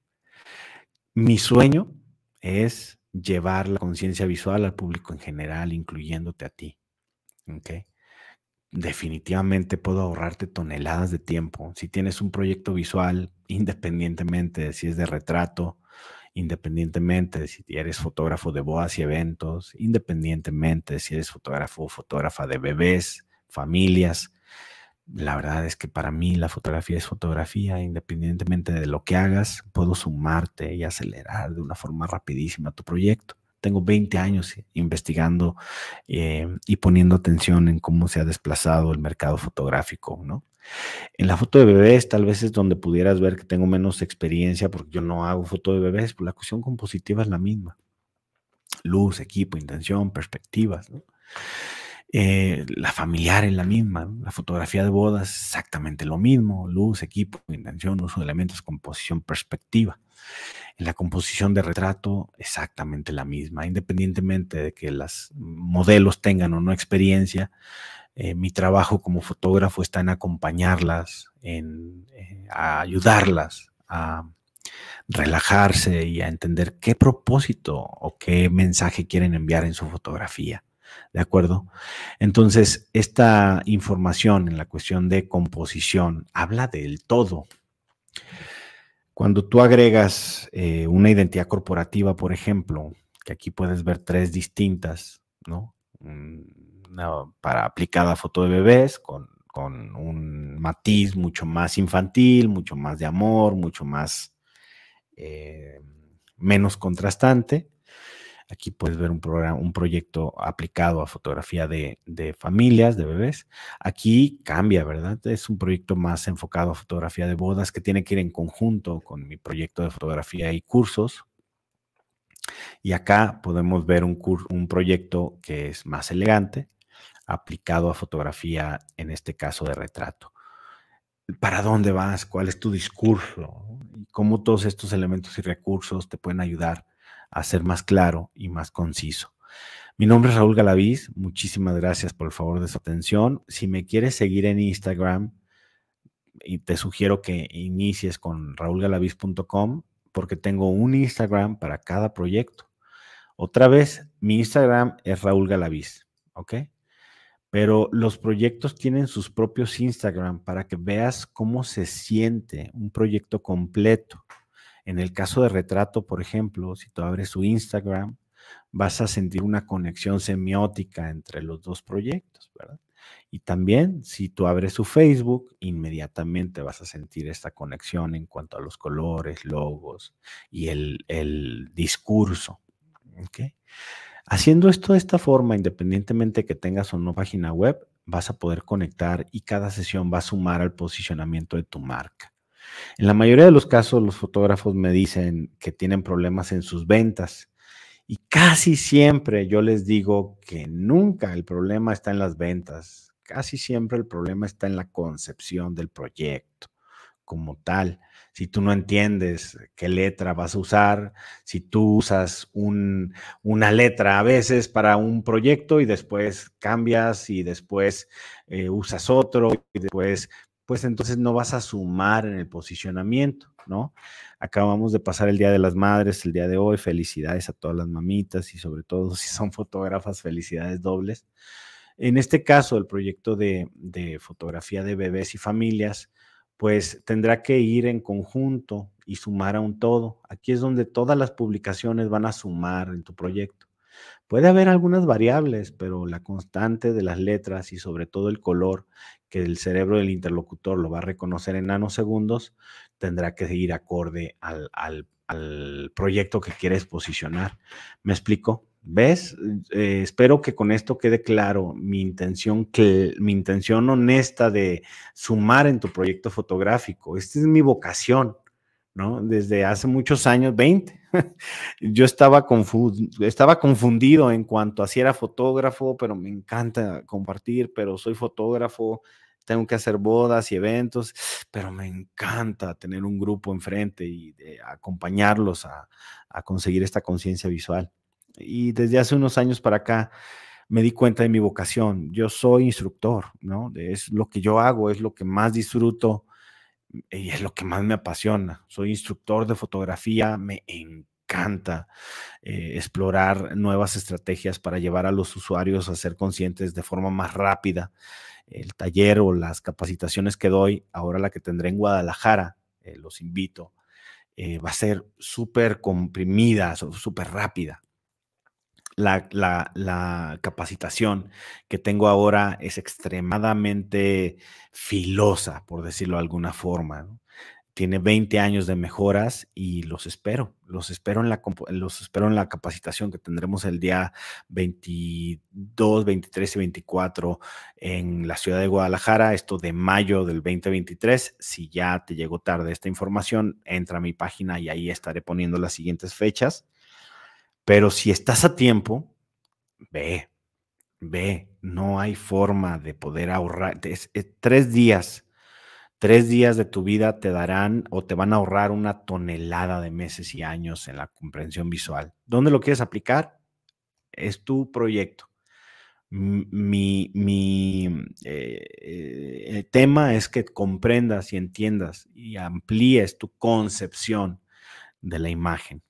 Mi sueño es llevar la conciencia visual al público en general, incluyéndote a ti. ¿Okay? Definitivamente puedo ahorrarte toneladas de tiempo. Si tienes un proyecto visual independientemente de si es de retrato, independientemente de si eres fotógrafo de bodas y eventos, independientemente de si eres fotógrafo o fotógrafa de bebés, familias. La verdad es que para mí la fotografía es fotografía, independientemente de lo que hagas, puedo sumarte y acelerar de una forma rapidísima tu proyecto tengo 20 años investigando eh, y poniendo atención en cómo se ha desplazado el mercado fotográfico, ¿no? En la foto de bebés tal vez es donde pudieras ver que tengo menos experiencia porque yo no hago foto de bebés, pero pues la cuestión compositiva es la misma. Luz, equipo, intención, perspectivas, ¿no? Eh, la familiar es la misma, la fotografía de bodas es exactamente lo mismo, luz, equipo, intención, uso de elementos, composición, perspectiva. En la composición de retrato, exactamente la misma, independientemente de que las modelos tengan o no experiencia, eh, mi trabajo como fotógrafo está en acompañarlas, en eh, ayudarlas a relajarse y a entender qué propósito o qué mensaje quieren enviar en su fotografía. ¿De acuerdo? Entonces, esta información en la cuestión de composición habla del todo. Cuando tú agregas eh, una identidad corporativa, por ejemplo, que aquí puedes ver tres distintas, ¿no? para aplicada foto de bebés, con, un matiz mucho más infantil, mucho más de amor, mucho más eh, menos contrastante Aquí puedes ver un programa, un proyecto aplicado a fotografía de, familias, de bebés. Aquí cambia, ¿verdad? Es un proyecto más enfocado a fotografía de bodas que tiene que ir en conjunto con mi proyecto de fotografía y cursos. Y acá podemos ver un, un proyecto que es más elegante, aplicado a fotografía, en este caso de retrato. ¿Para dónde vas? ¿Cuál es tu discurso? ¿Cómo todos estos elementos y recursos te pueden ayudar a ser más claro y más conciso. Mi nombre es Raúl Galaviz, muchísimas gracias por el favor de su atención. Si me quieres seguir en Instagram, y te sugiero que inicies con raúlgalaviz.com, porque tengo un Instagram para cada proyecto. Otra vez, mi Instagram es Raúl Galaviz, ¿ok? Pero los proyectos tienen sus propios Instagram para que veas cómo se siente un proyecto completo. En el caso de retrato, por ejemplo, si tú abres su Instagram, vas a sentir una conexión semiótica entre los dos proyectos, ¿verdad? Y también si tú abres su Facebook, inmediatamente vas a sentir esta conexión en cuanto a los colores, logos y el, el discurso. ¿okay? Haciendo esto de esta forma, independientemente que tengas o no página web, vas a poder conectar y cada sesión va a sumar al posicionamiento de tu marca. En la mayoría de los casos, los fotógrafos me dicen que tienen problemas en sus ventas. Y casi siempre yo les digo que nunca el problema está en las ventas, casi siempre el problema está en la concepción del proyecto como tal. Si tú no entiendes qué letra vas a usar, si tú usas una letra a veces para un proyecto y después cambias y después eh, usas otro y después pues entonces no vas a sumar en el posicionamiento, ¿no? Acabamos de pasar el Día de las Madres, el día de hoy, felicidades a todas las mamitas y sobre todo *laughs* si son fotógrafas, felicidades dobles. En este caso, el proyecto de, de fotografía de bebés y familias, pues tendrá que ir en conjunto y sumar a un todo. Aquí es donde todas las publicaciones van a sumar en tu proyecto. Puede haber algunas variables, pero la constante de las letras y sobre todo el color que el cerebro del interlocutor lo va a reconocer en nanosegundos, tendrá que seguir acorde al, al, proyecto que quieres posicionar. ¿Me explico? ¿Ves? Eh, espero que con esto quede claro mi intención, que, mi intención honesta de sumar en tu proyecto fotográfico. Esta es mi vocación. Desde hace muchos años, 20, *laughs* yo estaba, confundido, en cuanto a si era fotógrafo, pero me encanta compartir, pero soy fotógrafo, tengo que hacer bodas y eventos, pero me encanta tener un grupo enfrente y acompañarlos a, a conseguir esta conciencia visual. Y desde hace unos años para acá me di cuenta de mi vocación. Yo soy instructor, ¿no? Es lo que yo hago, es lo que más disfruto y es lo que más me apasiona. Soy instructor de fotografía, me encanta eh, explorar nuevas estrategias para llevar a los usuarios a ser conscientes de forma más rápida. El taller o las capacitaciones que doy, ahora la que tendré en Guadalajara, eh, los invito, eh, va a ser súper comprimida, súper rápida la, capacitación que tengo ahora es extremadamente filosa, por decirlo de alguna forma. Tiene 20 años de mejoras y los espero, los espero, en la, los espero en la capacitación que tendremos el día 22, 23 y 24 en la ciudad de Guadalajara, esto de mayo del 2023. Si ya te llegó tarde esta información, entra a mi página y ahí estaré poniendo las siguientes fechas. Pero si estás a tiempo, ve, ve, no hay forma de poder ahorrar. Eh, tres días, tres días de tu vida te darán o te van a ahorrar una tonelada de meses y años en la comprensión visual. ¿Dónde lo quieres aplicar? Es tu proyecto. Mi, mi eh, eh, el tema es que comprendas y entiendas y amplíes tu concepción de la imagen.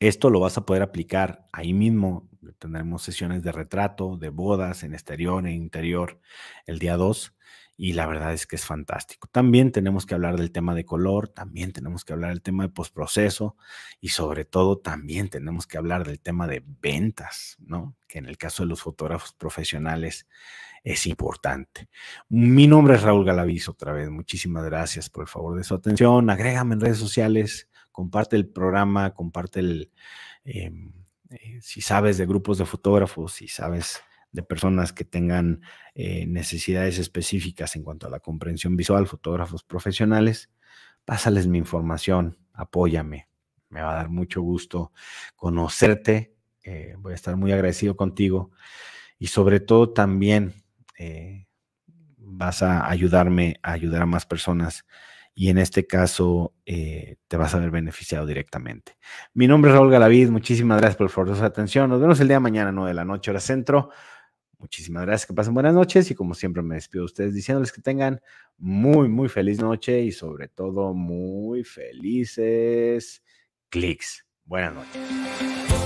Esto lo vas a poder aplicar ahí mismo. Tendremos sesiones de retrato, de bodas, en exterior, e interior, el día 2. Y la verdad es que es fantástico. También tenemos que hablar del tema de color, también tenemos que hablar del tema de postproceso y sobre todo también tenemos que hablar del tema de ventas, ¿no? Que en el caso de los fotógrafos profesionales es importante. Mi nombre es Raúl Galaviz otra vez. Muchísimas gracias por el favor de su atención. Agrégame en redes sociales comparte el programa, comparte el, em, eh, si sabes de grupos de fotógrafos, si sabes de personas que tengan eh, necesidades específicas en cuanto a la comprensión visual, fotógrafos profesionales, pásales mi información, apóyame. Me va a dar mucho gusto conocerte, eh, voy a estar muy agradecido contigo y sobre todo también vas a ayudarme a ayudar a más personas y en este caso eh, te vas a ver beneficiado directamente. Mi nombre es Raúl Galavid, muchísimas gracias por el su atención. Nos vemos el día de mañana, 9 de la noche, hora centro. Muchísimas gracias, que pasen buenas noches y como siempre me despido de ustedes diciéndoles que tengan muy, muy feliz noche y sobre todo muy felices clics. Buenas noches.